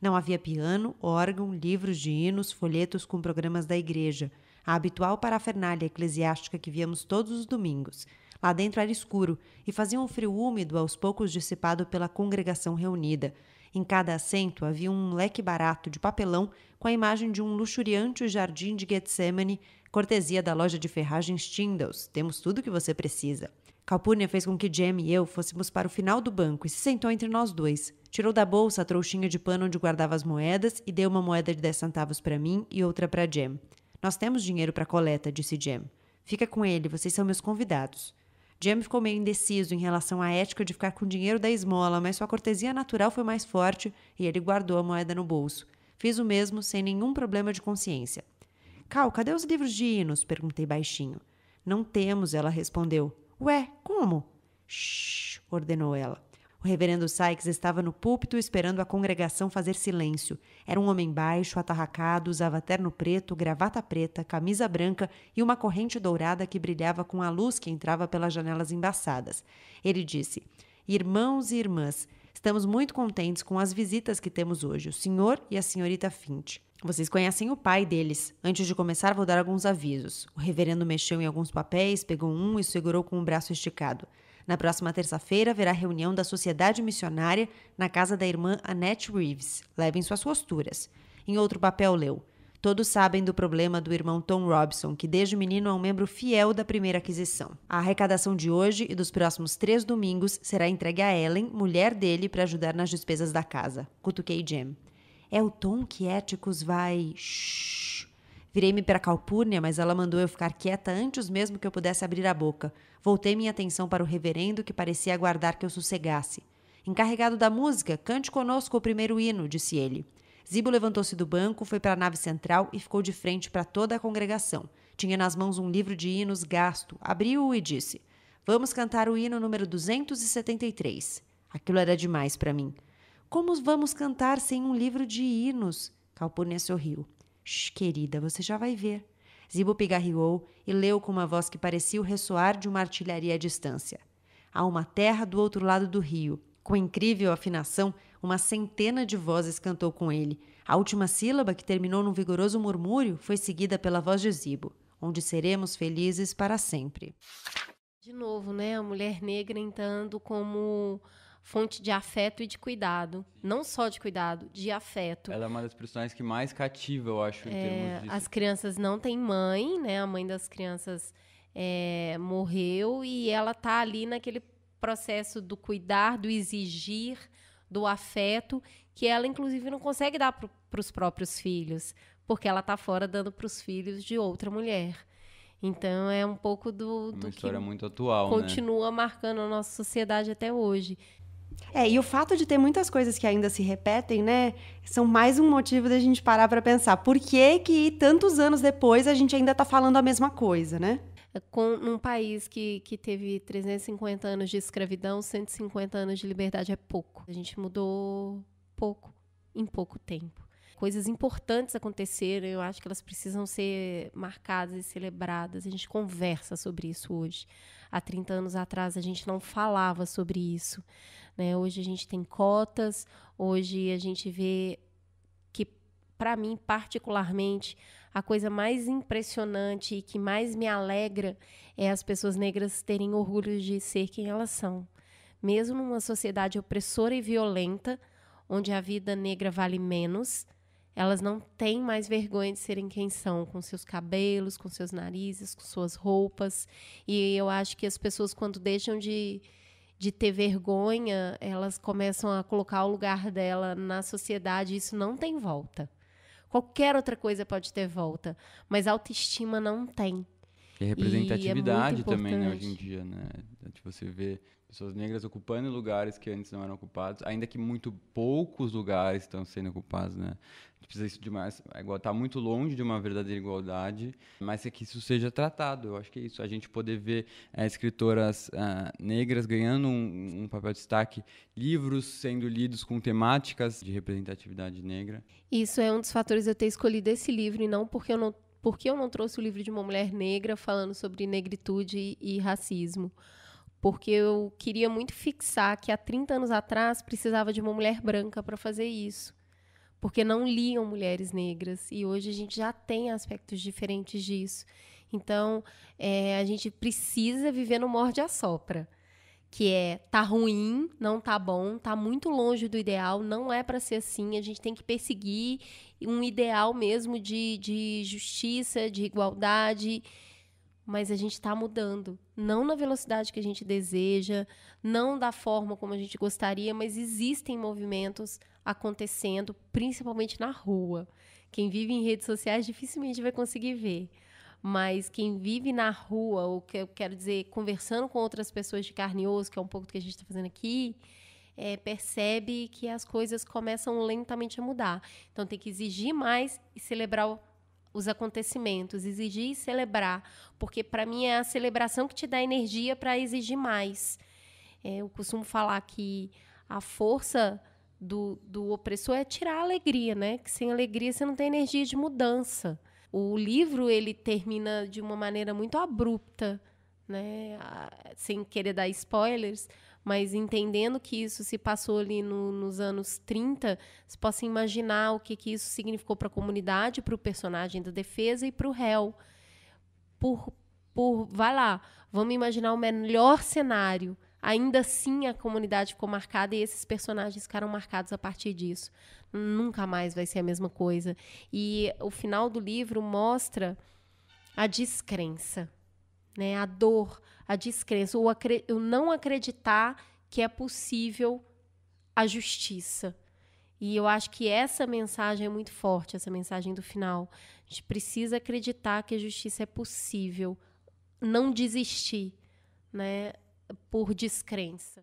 Não havia piano, órgão, livros de hinos, folhetos com programas da igreja, a habitual parafernália eclesiástica que víamos todos os domingos. Lá dentro era escuro e fazia um frio úmido aos poucos dissipado pela congregação reunida. Em cada assento havia um leque barato de papelão com a imagem de um luxuriante jardim de Getsemane, cortesia da loja de ferragens Tindals. Temos tudo o que você precisa. Calpurnia fez com que Jem e eu fôssemos para o final do banco e se sentou entre nós dois. Tirou da bolsa a trouxinha de pano onde guardava as moedas e deu uma moeda de 10 centavos para mim e outra para Jem. Nós temos dinheiro para coleta, disse Jem. Fica com ele, vocês são meus convidados. Jem ficou meio indeciso em relação à ética de ficar com o dinheiro da esmola, mas sua cortesia natural foi mais forte e ele guardou a moeda no bolso. Fiz o mesmo sem nenhum problema de consciência. Cal, cadê os livros de hinos? perguntei baixinho. Não temos, ela respondeu. Ué, como? Shh, ordenou ela. O reverendo Sykes estava no púlpito esperando a congregação fazer silêncio. Era um homem baixo, atarracado, usava terno preto, gravata preta, camisa branca e uma corrente dourada que brilhava com a luz que entrava pelas janelas embaçadas. Ele disse: Irmãos e irmãs, Estamos muito contentes com as visitas que temos hoje, o senhor e a senhorita Finch. Vocês conhecem o pai deles. Antes de começar, vou dar alguns avisos. O reverendo mexeu em alguns papéis, pegou um e segurou com o braço esticado. Na próxima terça-feira haverá reunião da Sociedade Missionária na casa da irmã Annette Reeves. Levem suas costuras. Em outro papel leu: Todos sabem do problema do irmão Tom Robson, que desde menino é um membro fiel da primeira aquisição. A arrecadação de hoje e dos próximos três domingos será entregue a Ellen, mulher dele, para ajudar nas despesas da casa. Cutuquei Jim. É o Tom que Éticos vai. Shhh. Virei-me para a Calpurnia, mas ela mandou eu ficar quieta antes mesmo que eu pudesse abrir a boca. Voltei minha atenção para o reverendo, que parecia aguardar que eu sossegasse. Encarregado da música, cante conosco o primeiro hino, disse ele. Zibo levantou-se do banco, foi para a nave central e ficou de frente para toda a congregação. Tinha nas mãos um livro de hinos gasto, abriu-o e disse: Vamos cantar o hino número 273. Aquilo era demais para mim. Como vamos cantar sem um livro de hinos? Calpurnia sorriu. Shh, querida, você já vai ver. Zibo pigarreou e leu com uma voz que parecia o ressoar de uma artilharia à distância. Há uma terra do outro lado do rio. Com incrível afinação, uma centena de vozes cantou com ele. A última sílaba, que terminou num vigoroso murmúrio, foi seguida pela voz de Zibo, onde seremos felizes
para sempre.
De novo, né? A mulher negra entrando como fonte de afeto e de cuidado. Não só de cuidado, de afeto.
Ela é uma das personagens que mais cativa, eu acho, em é, termos disso. As
crianças não têm mãe, né? A mãe das crianças é, morreu e ela tá ali naquele processo do cuidar, do exigir, do afeto que ela, inclusive, não consegue dar para os próprios filhos, porque ela está fora dando para os filhos de outra mulher. Então é um pouco do, do Uma história muito atual, né? continua né? marcando a nossa sociedade até hoje.
É, e o fato de ter muitas coisas que ainda se repetem, né, são mais um motivo da gente parar para pensar. Por que que tantos anos depois a gente ainda está falando a mesma coisa, né?
com, num país que, que teve 350 anos de escravidão, 150 anos de liberdade é pouco. A gente mudou pouco, em pouco tempo. Coisas importantes aconteceram, eu acho que elas precisam ser marcadas e celebradas. A gente conversa sobre isso hoje. Há 30 anos atrás a gente não falava sobre isso. Né? Hoje a gente tem cotas, hoje a gente vê que, para mim, particularmente, a coisa mais impressionante e que mais me alegra é as pessoas negras terem orgulho de ser quem elas são. Mesmo numa sociedade opressora e violenta, onde a vida negra vale menos, elas não têm mais vergonha de serem quem são, com seus cabelos, com seus narizes, com suas roupas. E eu acho que as pessoas, quando deixam de, de ter vergonha, elas começam a colocar o lugar dela na sociedade. Isso não tem volta. Qualquer outra coisa pode ter volta, mas autoestima não tem. Que é, é representatividade é também, né, hoje em
dia, né? É você vê pessoas negras ocupando lugares que antes não eram ocupados, ainda que muito poucos lugares estão sendo ocupados, né? A gente precisa isso demais, Está é igual tá muito longe de uma verdadeira igualdade, mas é que isso seja tratado. Eu acho que é isso, a gente poder ver é, escritoras uh, negras ganhando um, um papel de destaque, livros sendo lidos com temáticas de representatividade negra.
Isso é um dos fatores eu ter escolhido esse livro e não porque eu não por que eu não trouxe o livro de uma mulher negra falando sobre negritude e racismo? Porque eu queria muito fixar que há 30 anos atrás precisava de uma mulher branca para fazer isso. Porque não liam mulheres negras. E hoje a gente já tem aspectos diferentes disso. Então, é, a gente precisa viver no morde-a-sopra que é tá ruim, não tá bom, tá muito longe do ideal, não é para ser assim, a gente tem que perseguir um ideal mesmo de, de justiça, de igualdade, mas a gente está mudando, não na velocidade que a gente deseja, não da forma como a gente gostaria, mas existem movimentos acontecendo, principalmente na rua. Quem vive em redes sociais dificilmente vai conseguir ver mas quem vive na rua, ou que eu quero dizer, conversando com outras pessoas de carne e osso, que é um pouco do que a gente está fazendo aqui, é, percebe que as coisas começam lentamente a mudar. Então tem que exigir mais e celebrar os acontecimentos, exigir e celebrar, porque para mim é a celebração que te dá energia para exigir mais. É, eu costumo falar que a força do, do opressor é tirar a alegria, né? Que sem alegria você não tem energia de mudança. O livro ele termina de uma maneira muito abrupta, né? Sem querer dar spoilers, mas entendendo que isso se passou ali no, nos anos 30, se possa imaginar o que, que isso significou para a comunidade, para o personagem da defesa e para o réu. Por, por, vai lá, vamos imaginar o melhor cenário ainda assim a comunidade ficou marcada e esses personagens ficaram marcados a partir disso. Nunca mais vai ser a mesma coisa. E o final do livro mostra a descrença, né? A dor, a descrença, o, o não acreditar que é possível a justiça. E eu acho que essa mensagem é muito forte, essa mensagem do final. A gente precisa acreditar que a justiça é possível, não desistir, né? por descrença.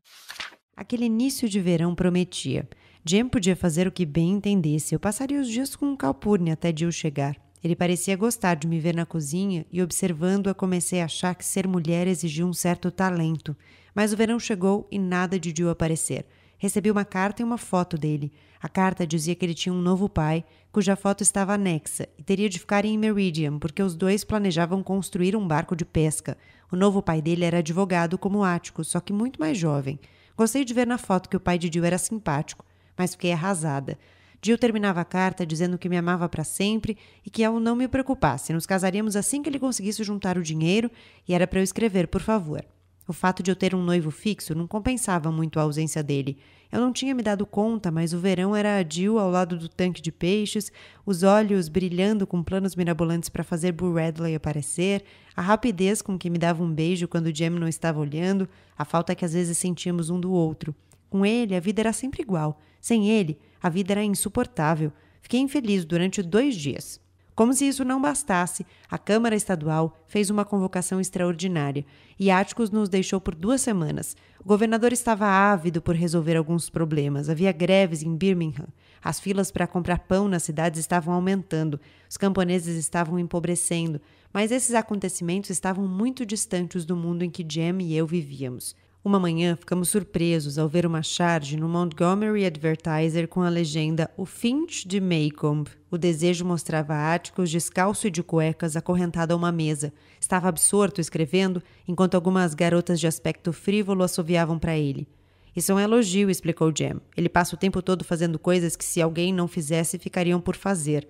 Aquele início
de verão prometia. Jim podia fazer o que bem entendesse. Eu passaria os dias com um Calpurnia até Jill chegar. Ele parecia gostar de me ver na cozinha e, observando-a, comecei a achar que ser mulher exigia um certo talento. Mas o verão chegou e nada de Jill aparecer. Recebi uma carta e uma foto dele. A carta dizia que ele tinha um novo pai, cuja foto estava anexa, e teria de ficar em Meridian, porque os dois planejavam construir um barco de pesca. O novo pai dele era advogado como Ático, só que muito mais jovem. Gostei de ver na foto que o pai de Dil era simpático, mas fiquei arrasada. Dil terminava a carta dizendo que me amava para sempre e que eu não me preocupasse, nos casaríamos assim que ele conseguisse juntar o dinheiro e era para eu escrever, por favor. O fato de eu ter um noivo fixo não compensava muito a ausência dele. Eu não tinha me dado conta, mas o verão era adio ao lado do tanque de peixes, os olhos brilhando com planos mirabolantes para fazer Boo Radley aparecer, a rapidez com que me dava um beijo quando o Jim não estava olhando, a falta que às vezes sentíamos um do outro. Com ele, a vida era sempre igual. Sem ele, a vida era insuportável. Fiquei infeliz durante dois dias. Como se isso não bastasse, a Câmara Estadual fez uma convocação extraordinária e Áticos nos deixou por duas semanas. O governador estava ávido por resolver alguns problemas. Havia greves em Birmingham. As filas para comprar pão nas cidades estavam aumentando. Os camponeses estavam empobrecendo. Mas esses acontecimentos estavam muito distantes do mundo em que Jem e eu vivíamos. Uma manhã ficamos surpresos ao ver uma charge no Montgomery Advertiser com a legenda O Finch de Maycomb. O desejo mostrava áticos descalço e de cuecas acorrentado a uma mesa. Estava absorto escrevendo, enquanto algumas garotas de aspecto frívolo assoviavam para ele. Isso é um elogio, explicou Jam. Ele passa o tempo todo fazendo coisas que, se alguém não fizesse, ficariam por fazer.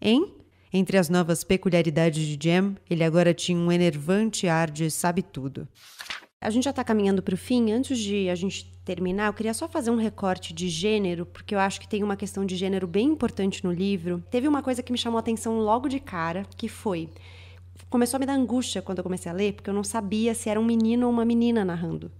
Hein? Entre as novas peculiaridades de Jam, ele agora tinha um enervante ar de sabe-tudo. A gente já está caminhando para o fim. Antes de a gente terminar, eu queria só fazer um recorte de gênero, porque eu acho que tem uma questão de gênero bem importante no livro. Teve uma coisa que me chamou a atenção logo de cara, que foi. Começou a me dar angústia quando eu comecei a ler, porque eu não sabia se era um menino ou uma menina narrando.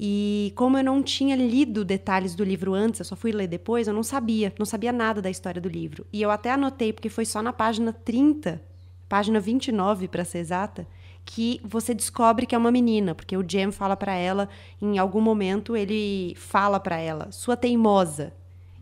E como eu não tinha lido detalhes do livro antes, eu só fui ler depois, eu não sabia, não sabia nada da história do livro. E eu até anotei, porque foi só na página 30, página 29 para ser exata, que você descobre que é uma menina, porque o Jam fala para ela, em algum momento ele fala para ela, sua teimosa.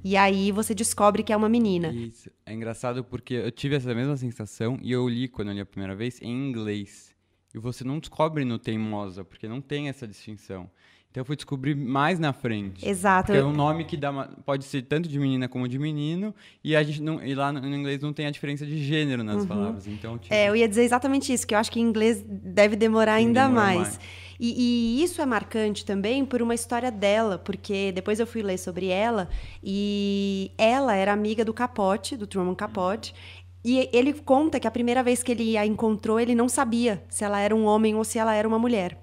E aí você descobre que é uma menina. Isso.
É engraçado porque eu tive essa mesma sensação e eu li quando eu li a primeira vez em inglês. E você não descobre no teimosa, porque não tem essa distinção. Então eu fui descobrir mais na frente. Exato. Porque é um nome que dá uma, pode ser tanto de menina como de menino, e a gente não, e lá no inglês não tem a diferença de gênero nas uhum. palavras. Então, tipo...
É, eu ia dizer exatamente isso, que eu acho que em inglês deve demorar ainda mais. mais. E, e, isso é marcante também por uma história dela, porque depois eu fui ler sobre ela, e ela era amiga do Capote, do Truman Capote, e ele conta que a primeira vez que ele a encontrou, ele não sabia se ela era um homem ou se ela era uma mulher.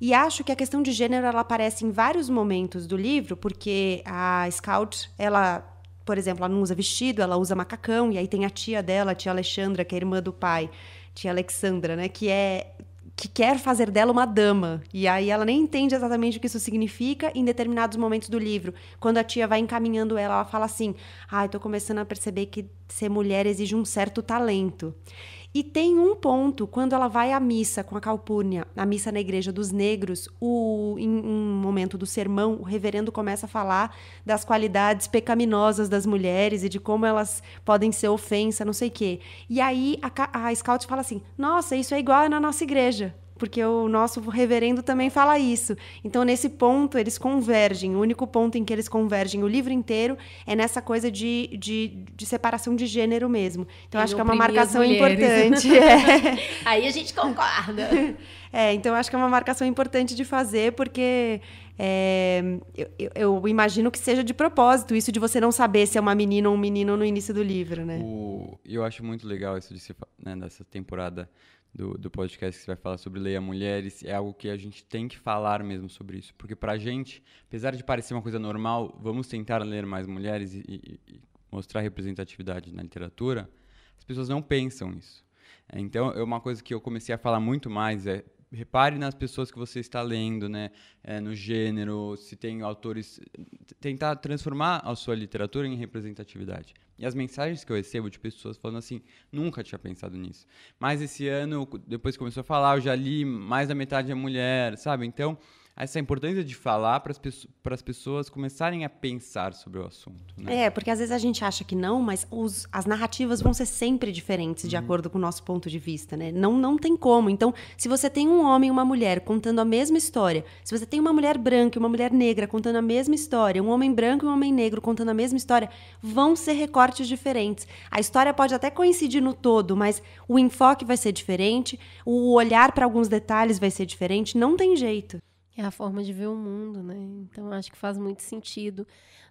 E acho que a questão de gênero ela aparece em vários momentos do livro, porque a Scout, ela por exemplo, ela não usa vestido, ela usa macacão, e aí tem a tia dela, a tia Alexandra, que é irmã do pai, tia Alexandra, né, que é que quer fazer dela uma dama. E aí ela nem entende exatamente o que isso significa em determinados momentos do livro. Quando a tia vai encaminhando ela, ela fala assim: "Ai, ah, tô começando a perceber que ser mulher exige um certo talento". E tem um ponto, quando ela vai à missa com a Calpurnia, na missa na igreja dos negros, o, em um momento do sermão, o reverendo começa a falar das qualidades pecaminosas das mulheres e de como elas podem ser ofensa, não sei o quê. E aí a, a Scout fala assim: nossa, isso é igual na nossa igreja porque o nosso reverendo também fala isso. Então, nesse ponto, eles convergem. O único ponto em que eles convergem o livro inteiro é nessa coisa de, de, de separação de gênero mesmo. Então, acho que é uma marcação importante. É.
Aí a gente concorda.
É, então, acho que é uma marcação importante de fazer, porque é, eu, eu, imagino que seja de propósito isso de você não saber se é uma menina ou um menino no início do livro, né?
O, eu acho muito legal isso de se, né, dessa temporada do, do podcast que você vai falar sobre Leia Mulheres, é algo que a gente tem que falar mesmo sobre isso. Porque pra gente, apesar de parecer uma coisa normal, vamos tentar ler mais mulheres e, e, e mostrar representatividade na literatura, as pessoas não pensam isso. É, então, é uma coisa que eu comecei a falar muito mais é repare nas pessoas que você está lendo, né? É, no gênero, se tem autores. Tentar transformar a sua literatura em representatividade. E as mensagens que eu recebo de pessoas falando assim, nunca tinha pensado nisso. Mas esse ano, depois que começou a falar, eu já li mais da metade é mulher, sabe? Então, essa importância de falar para as pessoas começarem a pensar sobre o assunto. Né?
É, porque às vezes a gente acha que não, mas os, as narrativas vão ser sempre diferentes uhum. de acordo com o nosso ponto de vista, né? Não, não tem como. Então, se você tem um homem e uma mulher contando a mesma história, se você tem uma mulher branca e uma mulher negra contando a mesma história, um homem branco e um homem negro contando a mesma história, vão ser recortes diferentes. A história pode até coincidir no todo, mas o enfoque vai ser diferente, o olhar para alguns detalhes vai ser diferente, não tem jeito
é a forma de ver o mundo, né? Então acho que faz muito sentido,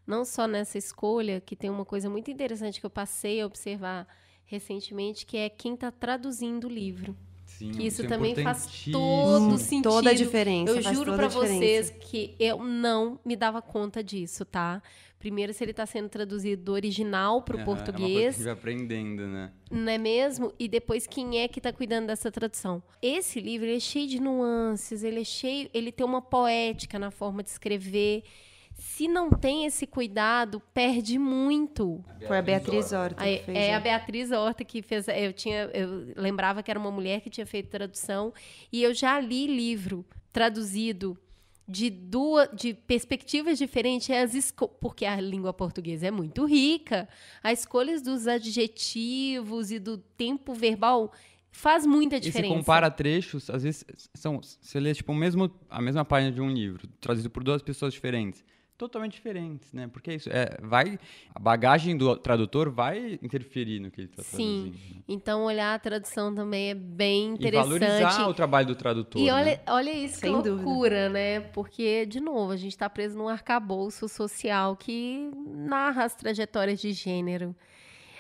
não só nessa escolha, que tem uma coisa muito interessante que eu passei a observar recentemente, que é quem está traduzindo o livro. Sim, que isso, isso também é faz todo sentido. Toda a diferença. Eu juro para vocês que eu não me dava conta disso, tá? Primeiro, se ele está sendo traduzido do original para o é, português. É uma coisa
aprendendo, né?
Não é mesmo? E depois, quem é que está cuidando dessa tradução? Esse livro é cheio de nuances, ele é cheio, ele tem uma poética na forma de escrever se não tem esse cuidado, perde muito. Foi a Beatriz Horta. que fez, é, é a Beatriz Horta que fez. Eu, tinha, eu lembrava que era uma mulher que tinha feito tradução, e eu já li livro traduzido de duas de perspectivas diferentes as porque a língua portuguesa é muito rica as escolhas dos adjetivos e do tempo verbal faz muita diferença. E se compara
trechos, às vezes são, você lê tipo, mesmo, a mesma página de um livro, traduzido por duas pessoas diferentes totalmente diferentes, né? Porque é isso, é, vai, a bagagem do tradutor vai interferir no que ele está traduzindo. Sim,
né? então olhar a tradução também é bem interessante. E valorizar o
trabalho do tradutor. E olha, né? olha
isso, Sem que loucura, dúvida. né? Porque, de novo, a gente está preso num arcabouço social que narra as trajetórias de gênero.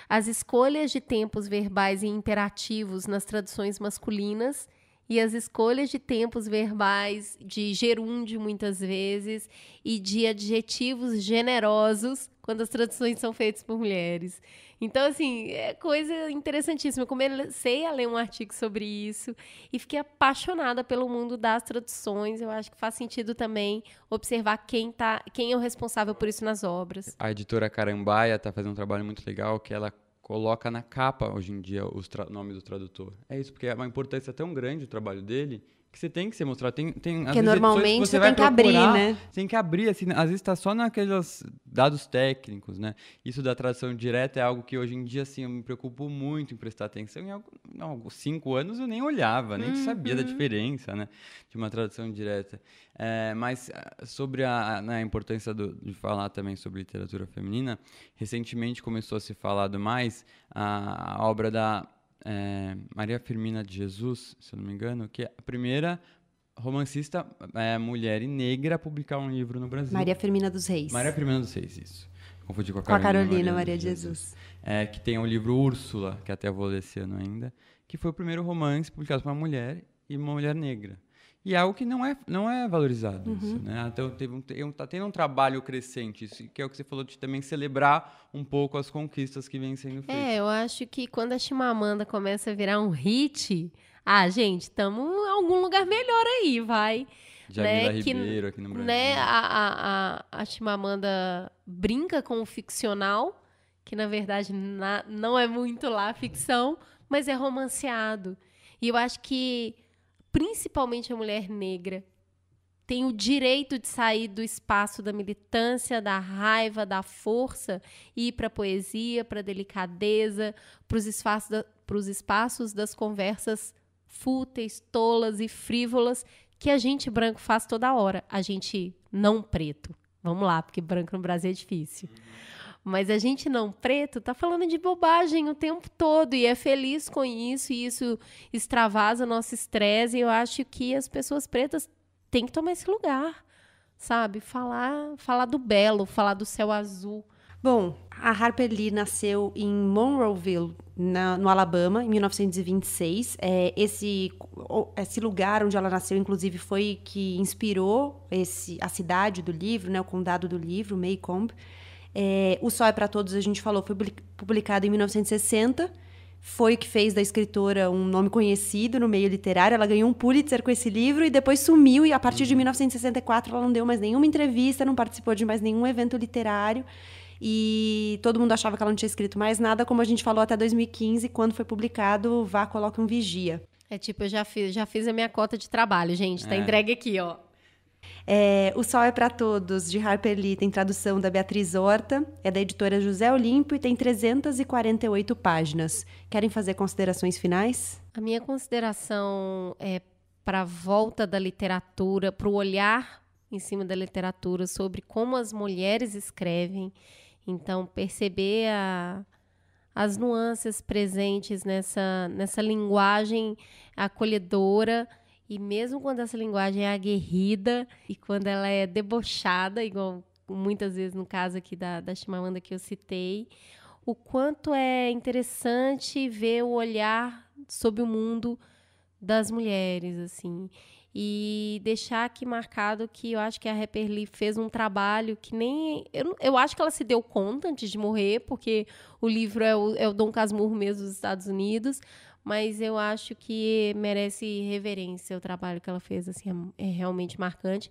As escolhas de tempos verbais e imperativos nas traduções masculinas e as escolhas de tempos verbais, de gerúndio muitas vezes e de adjetivos generosos quando as traduções são feitas por mulheres. Então, assim, é coisa interessantíssima. Eu comecei a ler um artigo sobre isso e fiquei apaixonada pelo mundo das traduções. Eu acho que faz sentido também observar quem, tá, quem é o responsável por isso nas obras.
A editora Carambaia está fazendo um trabalho muito legal que ela coloca na capa hoje em dia o nome do tradutor. É isso, porque é uma importância tão grande o trabalho dele que você tem que ser mostrado. Tem, tem, Porque normalmente vezes, você, você tem que abrir, né? Tem que abrir, assim, às vezes está só naqueles dados técnicos, né? Isso da tradução direta é algo que hoje em dia, assim, eu me preocupo muito em prestar atenção. Em alguns cinco anos eu nem olhava, nem uhum. sabia da diferença, né? De uma tradução direta. É, mas ah, sobre a, né, a importância do, de falar também sobre literatura feminina, recentemente começou a se falado mais a, a obra da é, Maria Firmina de Jesus, se eu não me engano, que é a primeira romancista é, mulher e negra a publicar um livro no Brasil. Maria Firmina dos Reis. Maria Firmina dos Reis, isso. Confundi com a Carolina, com a Carolina Maria, Maria de Jesus. Jesus. É, que tem o um livro Úrsula, que até vou ler esse ano ainda, que foi o primeiro romance publicado por uma mulher e uma mulher negra. E é algo que não é, não é valorizado. Uhum. Isso, né? Então, teve um, tá tendo um trabalho crescente, isso, que é o que você falou de também celebrar um pouco as conquistas que vêm sendo é, feitas. É,
eu acho que quando a Chimamanda começa a virar um hit, ah, gente, estamos em algum lugar melhor aí, vai. Jamila né, Ribeiro que, aqui no Brasil. Né, a, a, a Chimamanda brinca com o ficcional, que na verdade na, não é muito lá ficção, mas é romanceado. E eu acho que principalmente a mulher negra, tem o direito de sair do espaço da militância, da raiva, da força e ir para a poesia, para a delicadeza, para os espaços, das conversas fúteis, tolas e frívolas que a gente branco faz toda hora, a gente não preto. Vamos lá, porque branco no Brasil é difícil. Uhum. Mas a gente não preto tá falando de bobagem o tempo todo e é feliz com isso e isso extravasa nosso estresse. E eu acho que as pessoas pretas têm que tomar esse lugar, sabe? Falar, falar do belo, falar do céu azul. Bom, a Harper Lee nasceu em Monroeville,
na, no Alabama, em 1926. É, esse, esse lugar onde ela nasceu, inclusive, foi que inspirou esse, a cidade do livro, né, o condado do livro, Maycomb. É, o Sol é para Todos, a gente falou, foi publicado em 1960. Foi o que fez da escritora um nome conhecido no meio literário. Ela ganhou um Pulitzer com esse livro e depois sumiu. E a partir de 1964 uhum. ela não deu mais nenhuma entrevista, não participou de mais nenhum evento literário. E todo mundo achava que ela não tinha escrito mais nada, como a gente falou até 2015, quando foi publicado Vá Coloque um Vigia. É tipo, eu já fiz, já fiz a minha cota de trabalho, gente. Tá é. entregue aqui, ó. É, o Sol é para Todos, de Harper Lee, tem tradução da Beatriz Horta, é da editora José Olimpo e tem 348 páginas. Querem fazer considerações finais?
A minha consideração é para a volta da literatura, para o olhar em cima da literatura sobre como as mulheres escrevem. Então, perceber a, as nuances presentes nessa, nessa linguagem acolhedora e mesmo quando essa linguagem é aguerrida e quando ela é debochada, igual muitas vezes no caso aqui da, da Chimamanda que eu citei, o quanto é interessante ver o olhar sobre o mundo das mulheres, assim. E deixar aqui marcado que eu acho que a Rapper Lee fez um trabalho que nem. Eu, eu acho que ela se deu conta antes de morrer, porque o livro é o, é o Dom Casmurro mesmo dos Estados Unidos, mas eu acho que merece reverência o trabalho que ela fez, assim, é, é realmente marcante.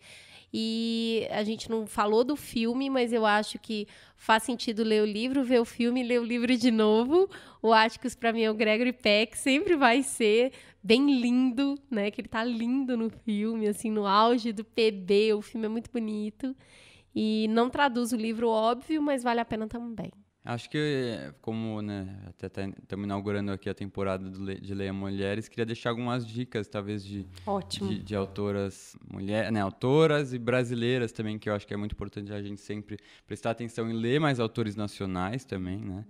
E a gente não falou do filme, mas eu acho que faz sentido ler o livro, ver o filme, ler o livro de novo. O Áticos, para mim, é o Gregory Peck, sempre vai ser bem lindo, né? Que ele tá lindo no filme, assim, no auge do PB, o filme é muito bonito. E não traduz o livro, óbvio, mas vale a pena também.
Acho que, como né, até estamos tá inaugurando aqui a temporada Le, de Leia Mulheres, queria deixar algumas dicas, talvez, de, de, de, autoras mulher, né, autoras e brasileiras também, que eu acho que é muito importante a gente sempre prestar atenção em ler mais autores nacionais também, né?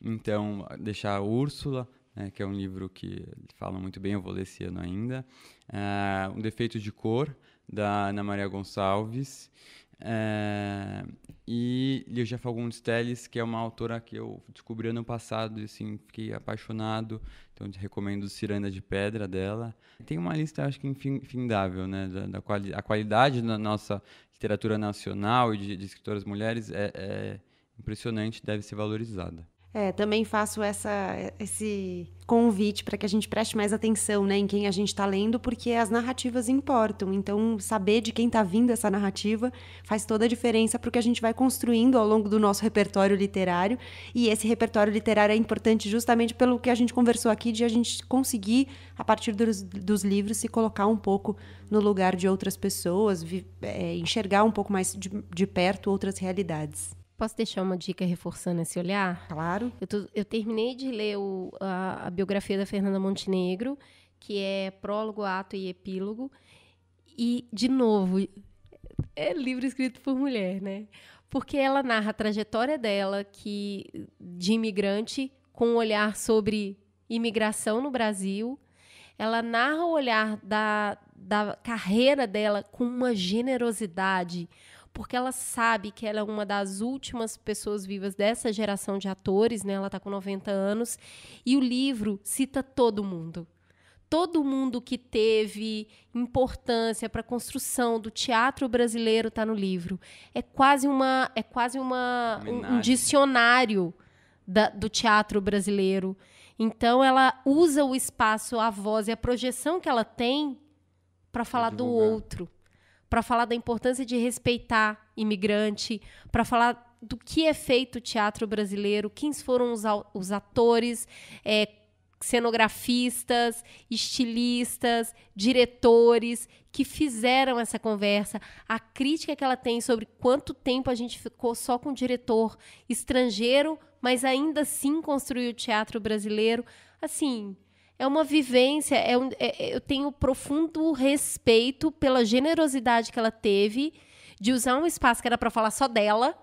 Então, deixar a Úrsula, né, que é um livro que falam muito bem, eu vou ler esse ano ainda. Uh, um Defeito de Cor, da Ana Maria Gonçalves. É, e Ligia Fagundes Telles, que é uma autora que eu descobri ano passado e assim, fiquei apaixonado. Então, te recomendo Ciranda de Pedra dela. Tem uma lista, acho que infindável, né? Da, da quali a qualidade da nossa literatura nacional e de, de escritoras mulheres é, é impressionante, deve ser valorizada.
É, também faço essa, esse convite para que a gente preste mais atenção né, em quem a gente está lendo, porque as narrativas importam. Então, saber de quem está vindo essa narrativa faz toda a diferença para o que a gente vai construindo ao longo do nosso repertório literário. E esse repertório literário é importante justamente pelo que a gente conversou aqui, de a gente conseguir, a partir dos, dos livros, se colocar um pouco no lugar de outras pessoas, vi, é, enxergar um pouco mais de, de perto outras
realidades. Posso deixar uma dica reforçando esse olhar? Claro. Eu, tô, eu terminei de ler o, a, a, biografia da Fernanda Montenegro, que é prólogo, ato e epílogo. E, de novo, é livro escrito por mulher, né? Porque ela narra a trajetória dela que de imigrante com um olhar sobre imigração no Brasil. Ela narra o olhar da, da carreira dela com uma generosidade, porque ela sabe que ela é uma das últimas pessoas vivas dessa geração de atores, né? Ela está com 90 anos e o livro cita todo mundo. Todo mundo que teve importância para a construção do teatro brasileiro está no livro. É quase uma é quase uma um, um dicionário da, do teatro brasileiro. Então ela usa o espaço, a voz e a projeção que ela tem para falar do outro para falar da importância de respeitar imigrante, para falar do que é feito o teatro brasileiro, quem foram os, os atores, é, cenografistas, estilistas, diretores que fizeram essa conversa, a crítica que ela tem sobre quanto tempo a gente ficou só com um diretor estrangeiro, mas ainda assim construiu o teatro brasileiro. Assim, é uma vivência, é um, é, é, eu tenho profundo respeito pela generosidade que ela teve de usar um espaço que era para falar só dela,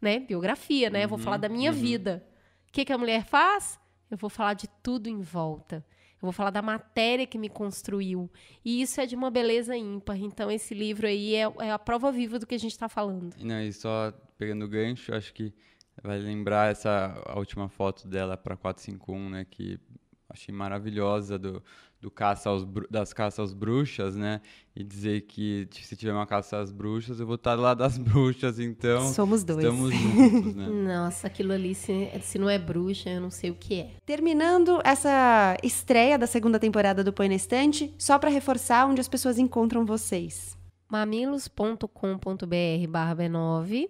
né? Biografia, né? Uhum, vou falar da minha uhum. vida. O que, que a mulher faz? Eu vou falar de tudo em volta. Eu vou falar da matéria que me construiu. E isso é de uma beleza ímpar. Então, esse livro aí é, é a prova viva do que a gente está falando.
Não, né, e só pegando o gancho, acho que vai lembrar essa última foto dela para 451, né? Que achei maravilhosa do, do caça aos, das caças às bruxas, né? E dizer que se tiver uma caça às bruxas, eu vou estar lá das bruxas, então. Somos dois. Estamos juntos, né?
Nossa, aquilo ali, se, se não é bruxa, eu não sei o que é.
Terminando essa estreia da segunda temporada do Põe na Estante, só para reforçar onde as pessoas
encontram vocês. mamilos.com.br barra B9.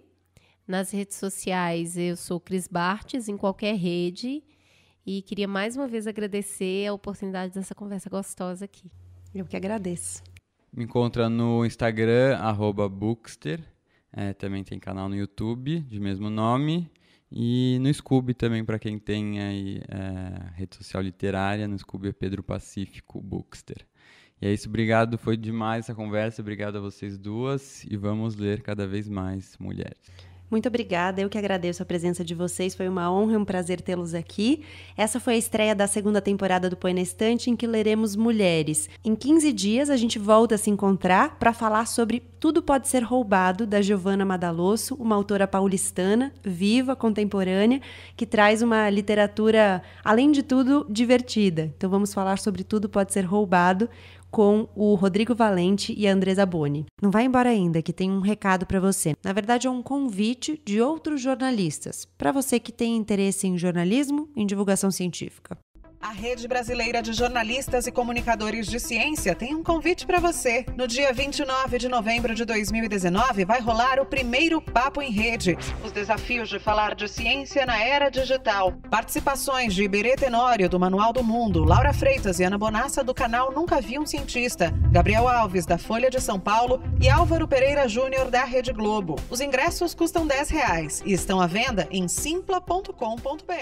Nas redes sociais, eu sou Cris Bartes, em qualquer rede. E queria mais uma vez agradecer a oportunidade dessa conversa gostosa aqui. Eu que agradeço.
Me encontra no Instagram, Bookster. É, também tem canal no YouTube de mesmo nome. E no Scooby também, para quem tem aí, é, rede social literária, no Scooby é Pedro Pacífico Bookster. E é isso, obrigado, foi demais essa conversa, obrigado a vocês duas e vamos ler cada vez mais mulheres.
Muito obrigada, eu que agradeço a presença de vocês, foi uma honra e um prazer tê-los aqui. Essa foi a estreia da segunda temporada do Põe na Estante, em que leremos Mulheres. Em 15 dias a gente volta a se encontrar para falar sobre Tudo Pode Ser Roubado, da Giovanna Madalosso, uma autora paulistana, viva, contemporânea, que traz uma literatura, além de tudo, divertida. Então vamos falar sobre Tudo Pode Ser Roubado com o Rodrigo Valente e a Andresa Boni. Não vai embora ainda, que tem um recado para você. Na verdade, é um convite de outros jornalistas, para você que tem interesse em jornalismo e em divulgação científica. A Rede Brasileira de Jornalistas e Comunicadores de Ciência tem um convite para você. No dia 29 de novembro de 2019 vai rolar o primeiro Papo em Rede. Os desafios de falar de ciência na era digital. Participações de Iberê Tenório, do Manual do Mundo, Laura Freitas e Ana Bonassa, do canal Nunca Vi um Cientista, Gabriel Alves, da Folha de São Paulo e Álvaro Pereira Júnior, da Rede Globo. Os ingressos custam R$ 10 reais e estão à venda em simpla.com.br.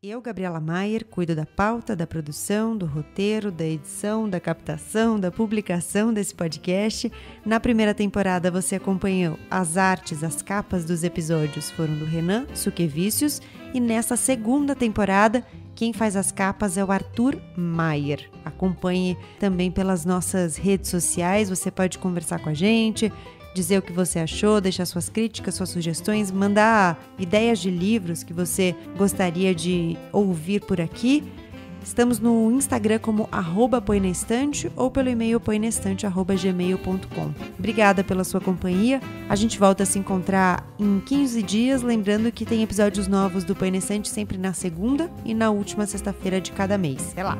Eu, Gabriela Maier, cuido da pauta, da produção, do roteiro, da edição, da captação, da publicação desse podcast. Na primeira temporada você acompanhou as artes, as capas dos episódios foram do Renan Suquevicius e nessa segunda temporada quem faz as capas é o Arthur Maier. Acompanhe também pelas nossas redes sociais, você pode conversar com a gente, dizer o que você achou, deixar suas críticas, suas sugestões, mandar ideias de livros que você gostaria de ouvir por aqui. Estamos no Instagram como arroba ou pelo e-mail poinestante.gmail.com. Obrigada pela sua companhia. A gente volta a se encontrar em 15 dias, lembrando que tem episódios novos do Poinestante sempre na segunda e na última sexta-feira de cada mês. Até lá!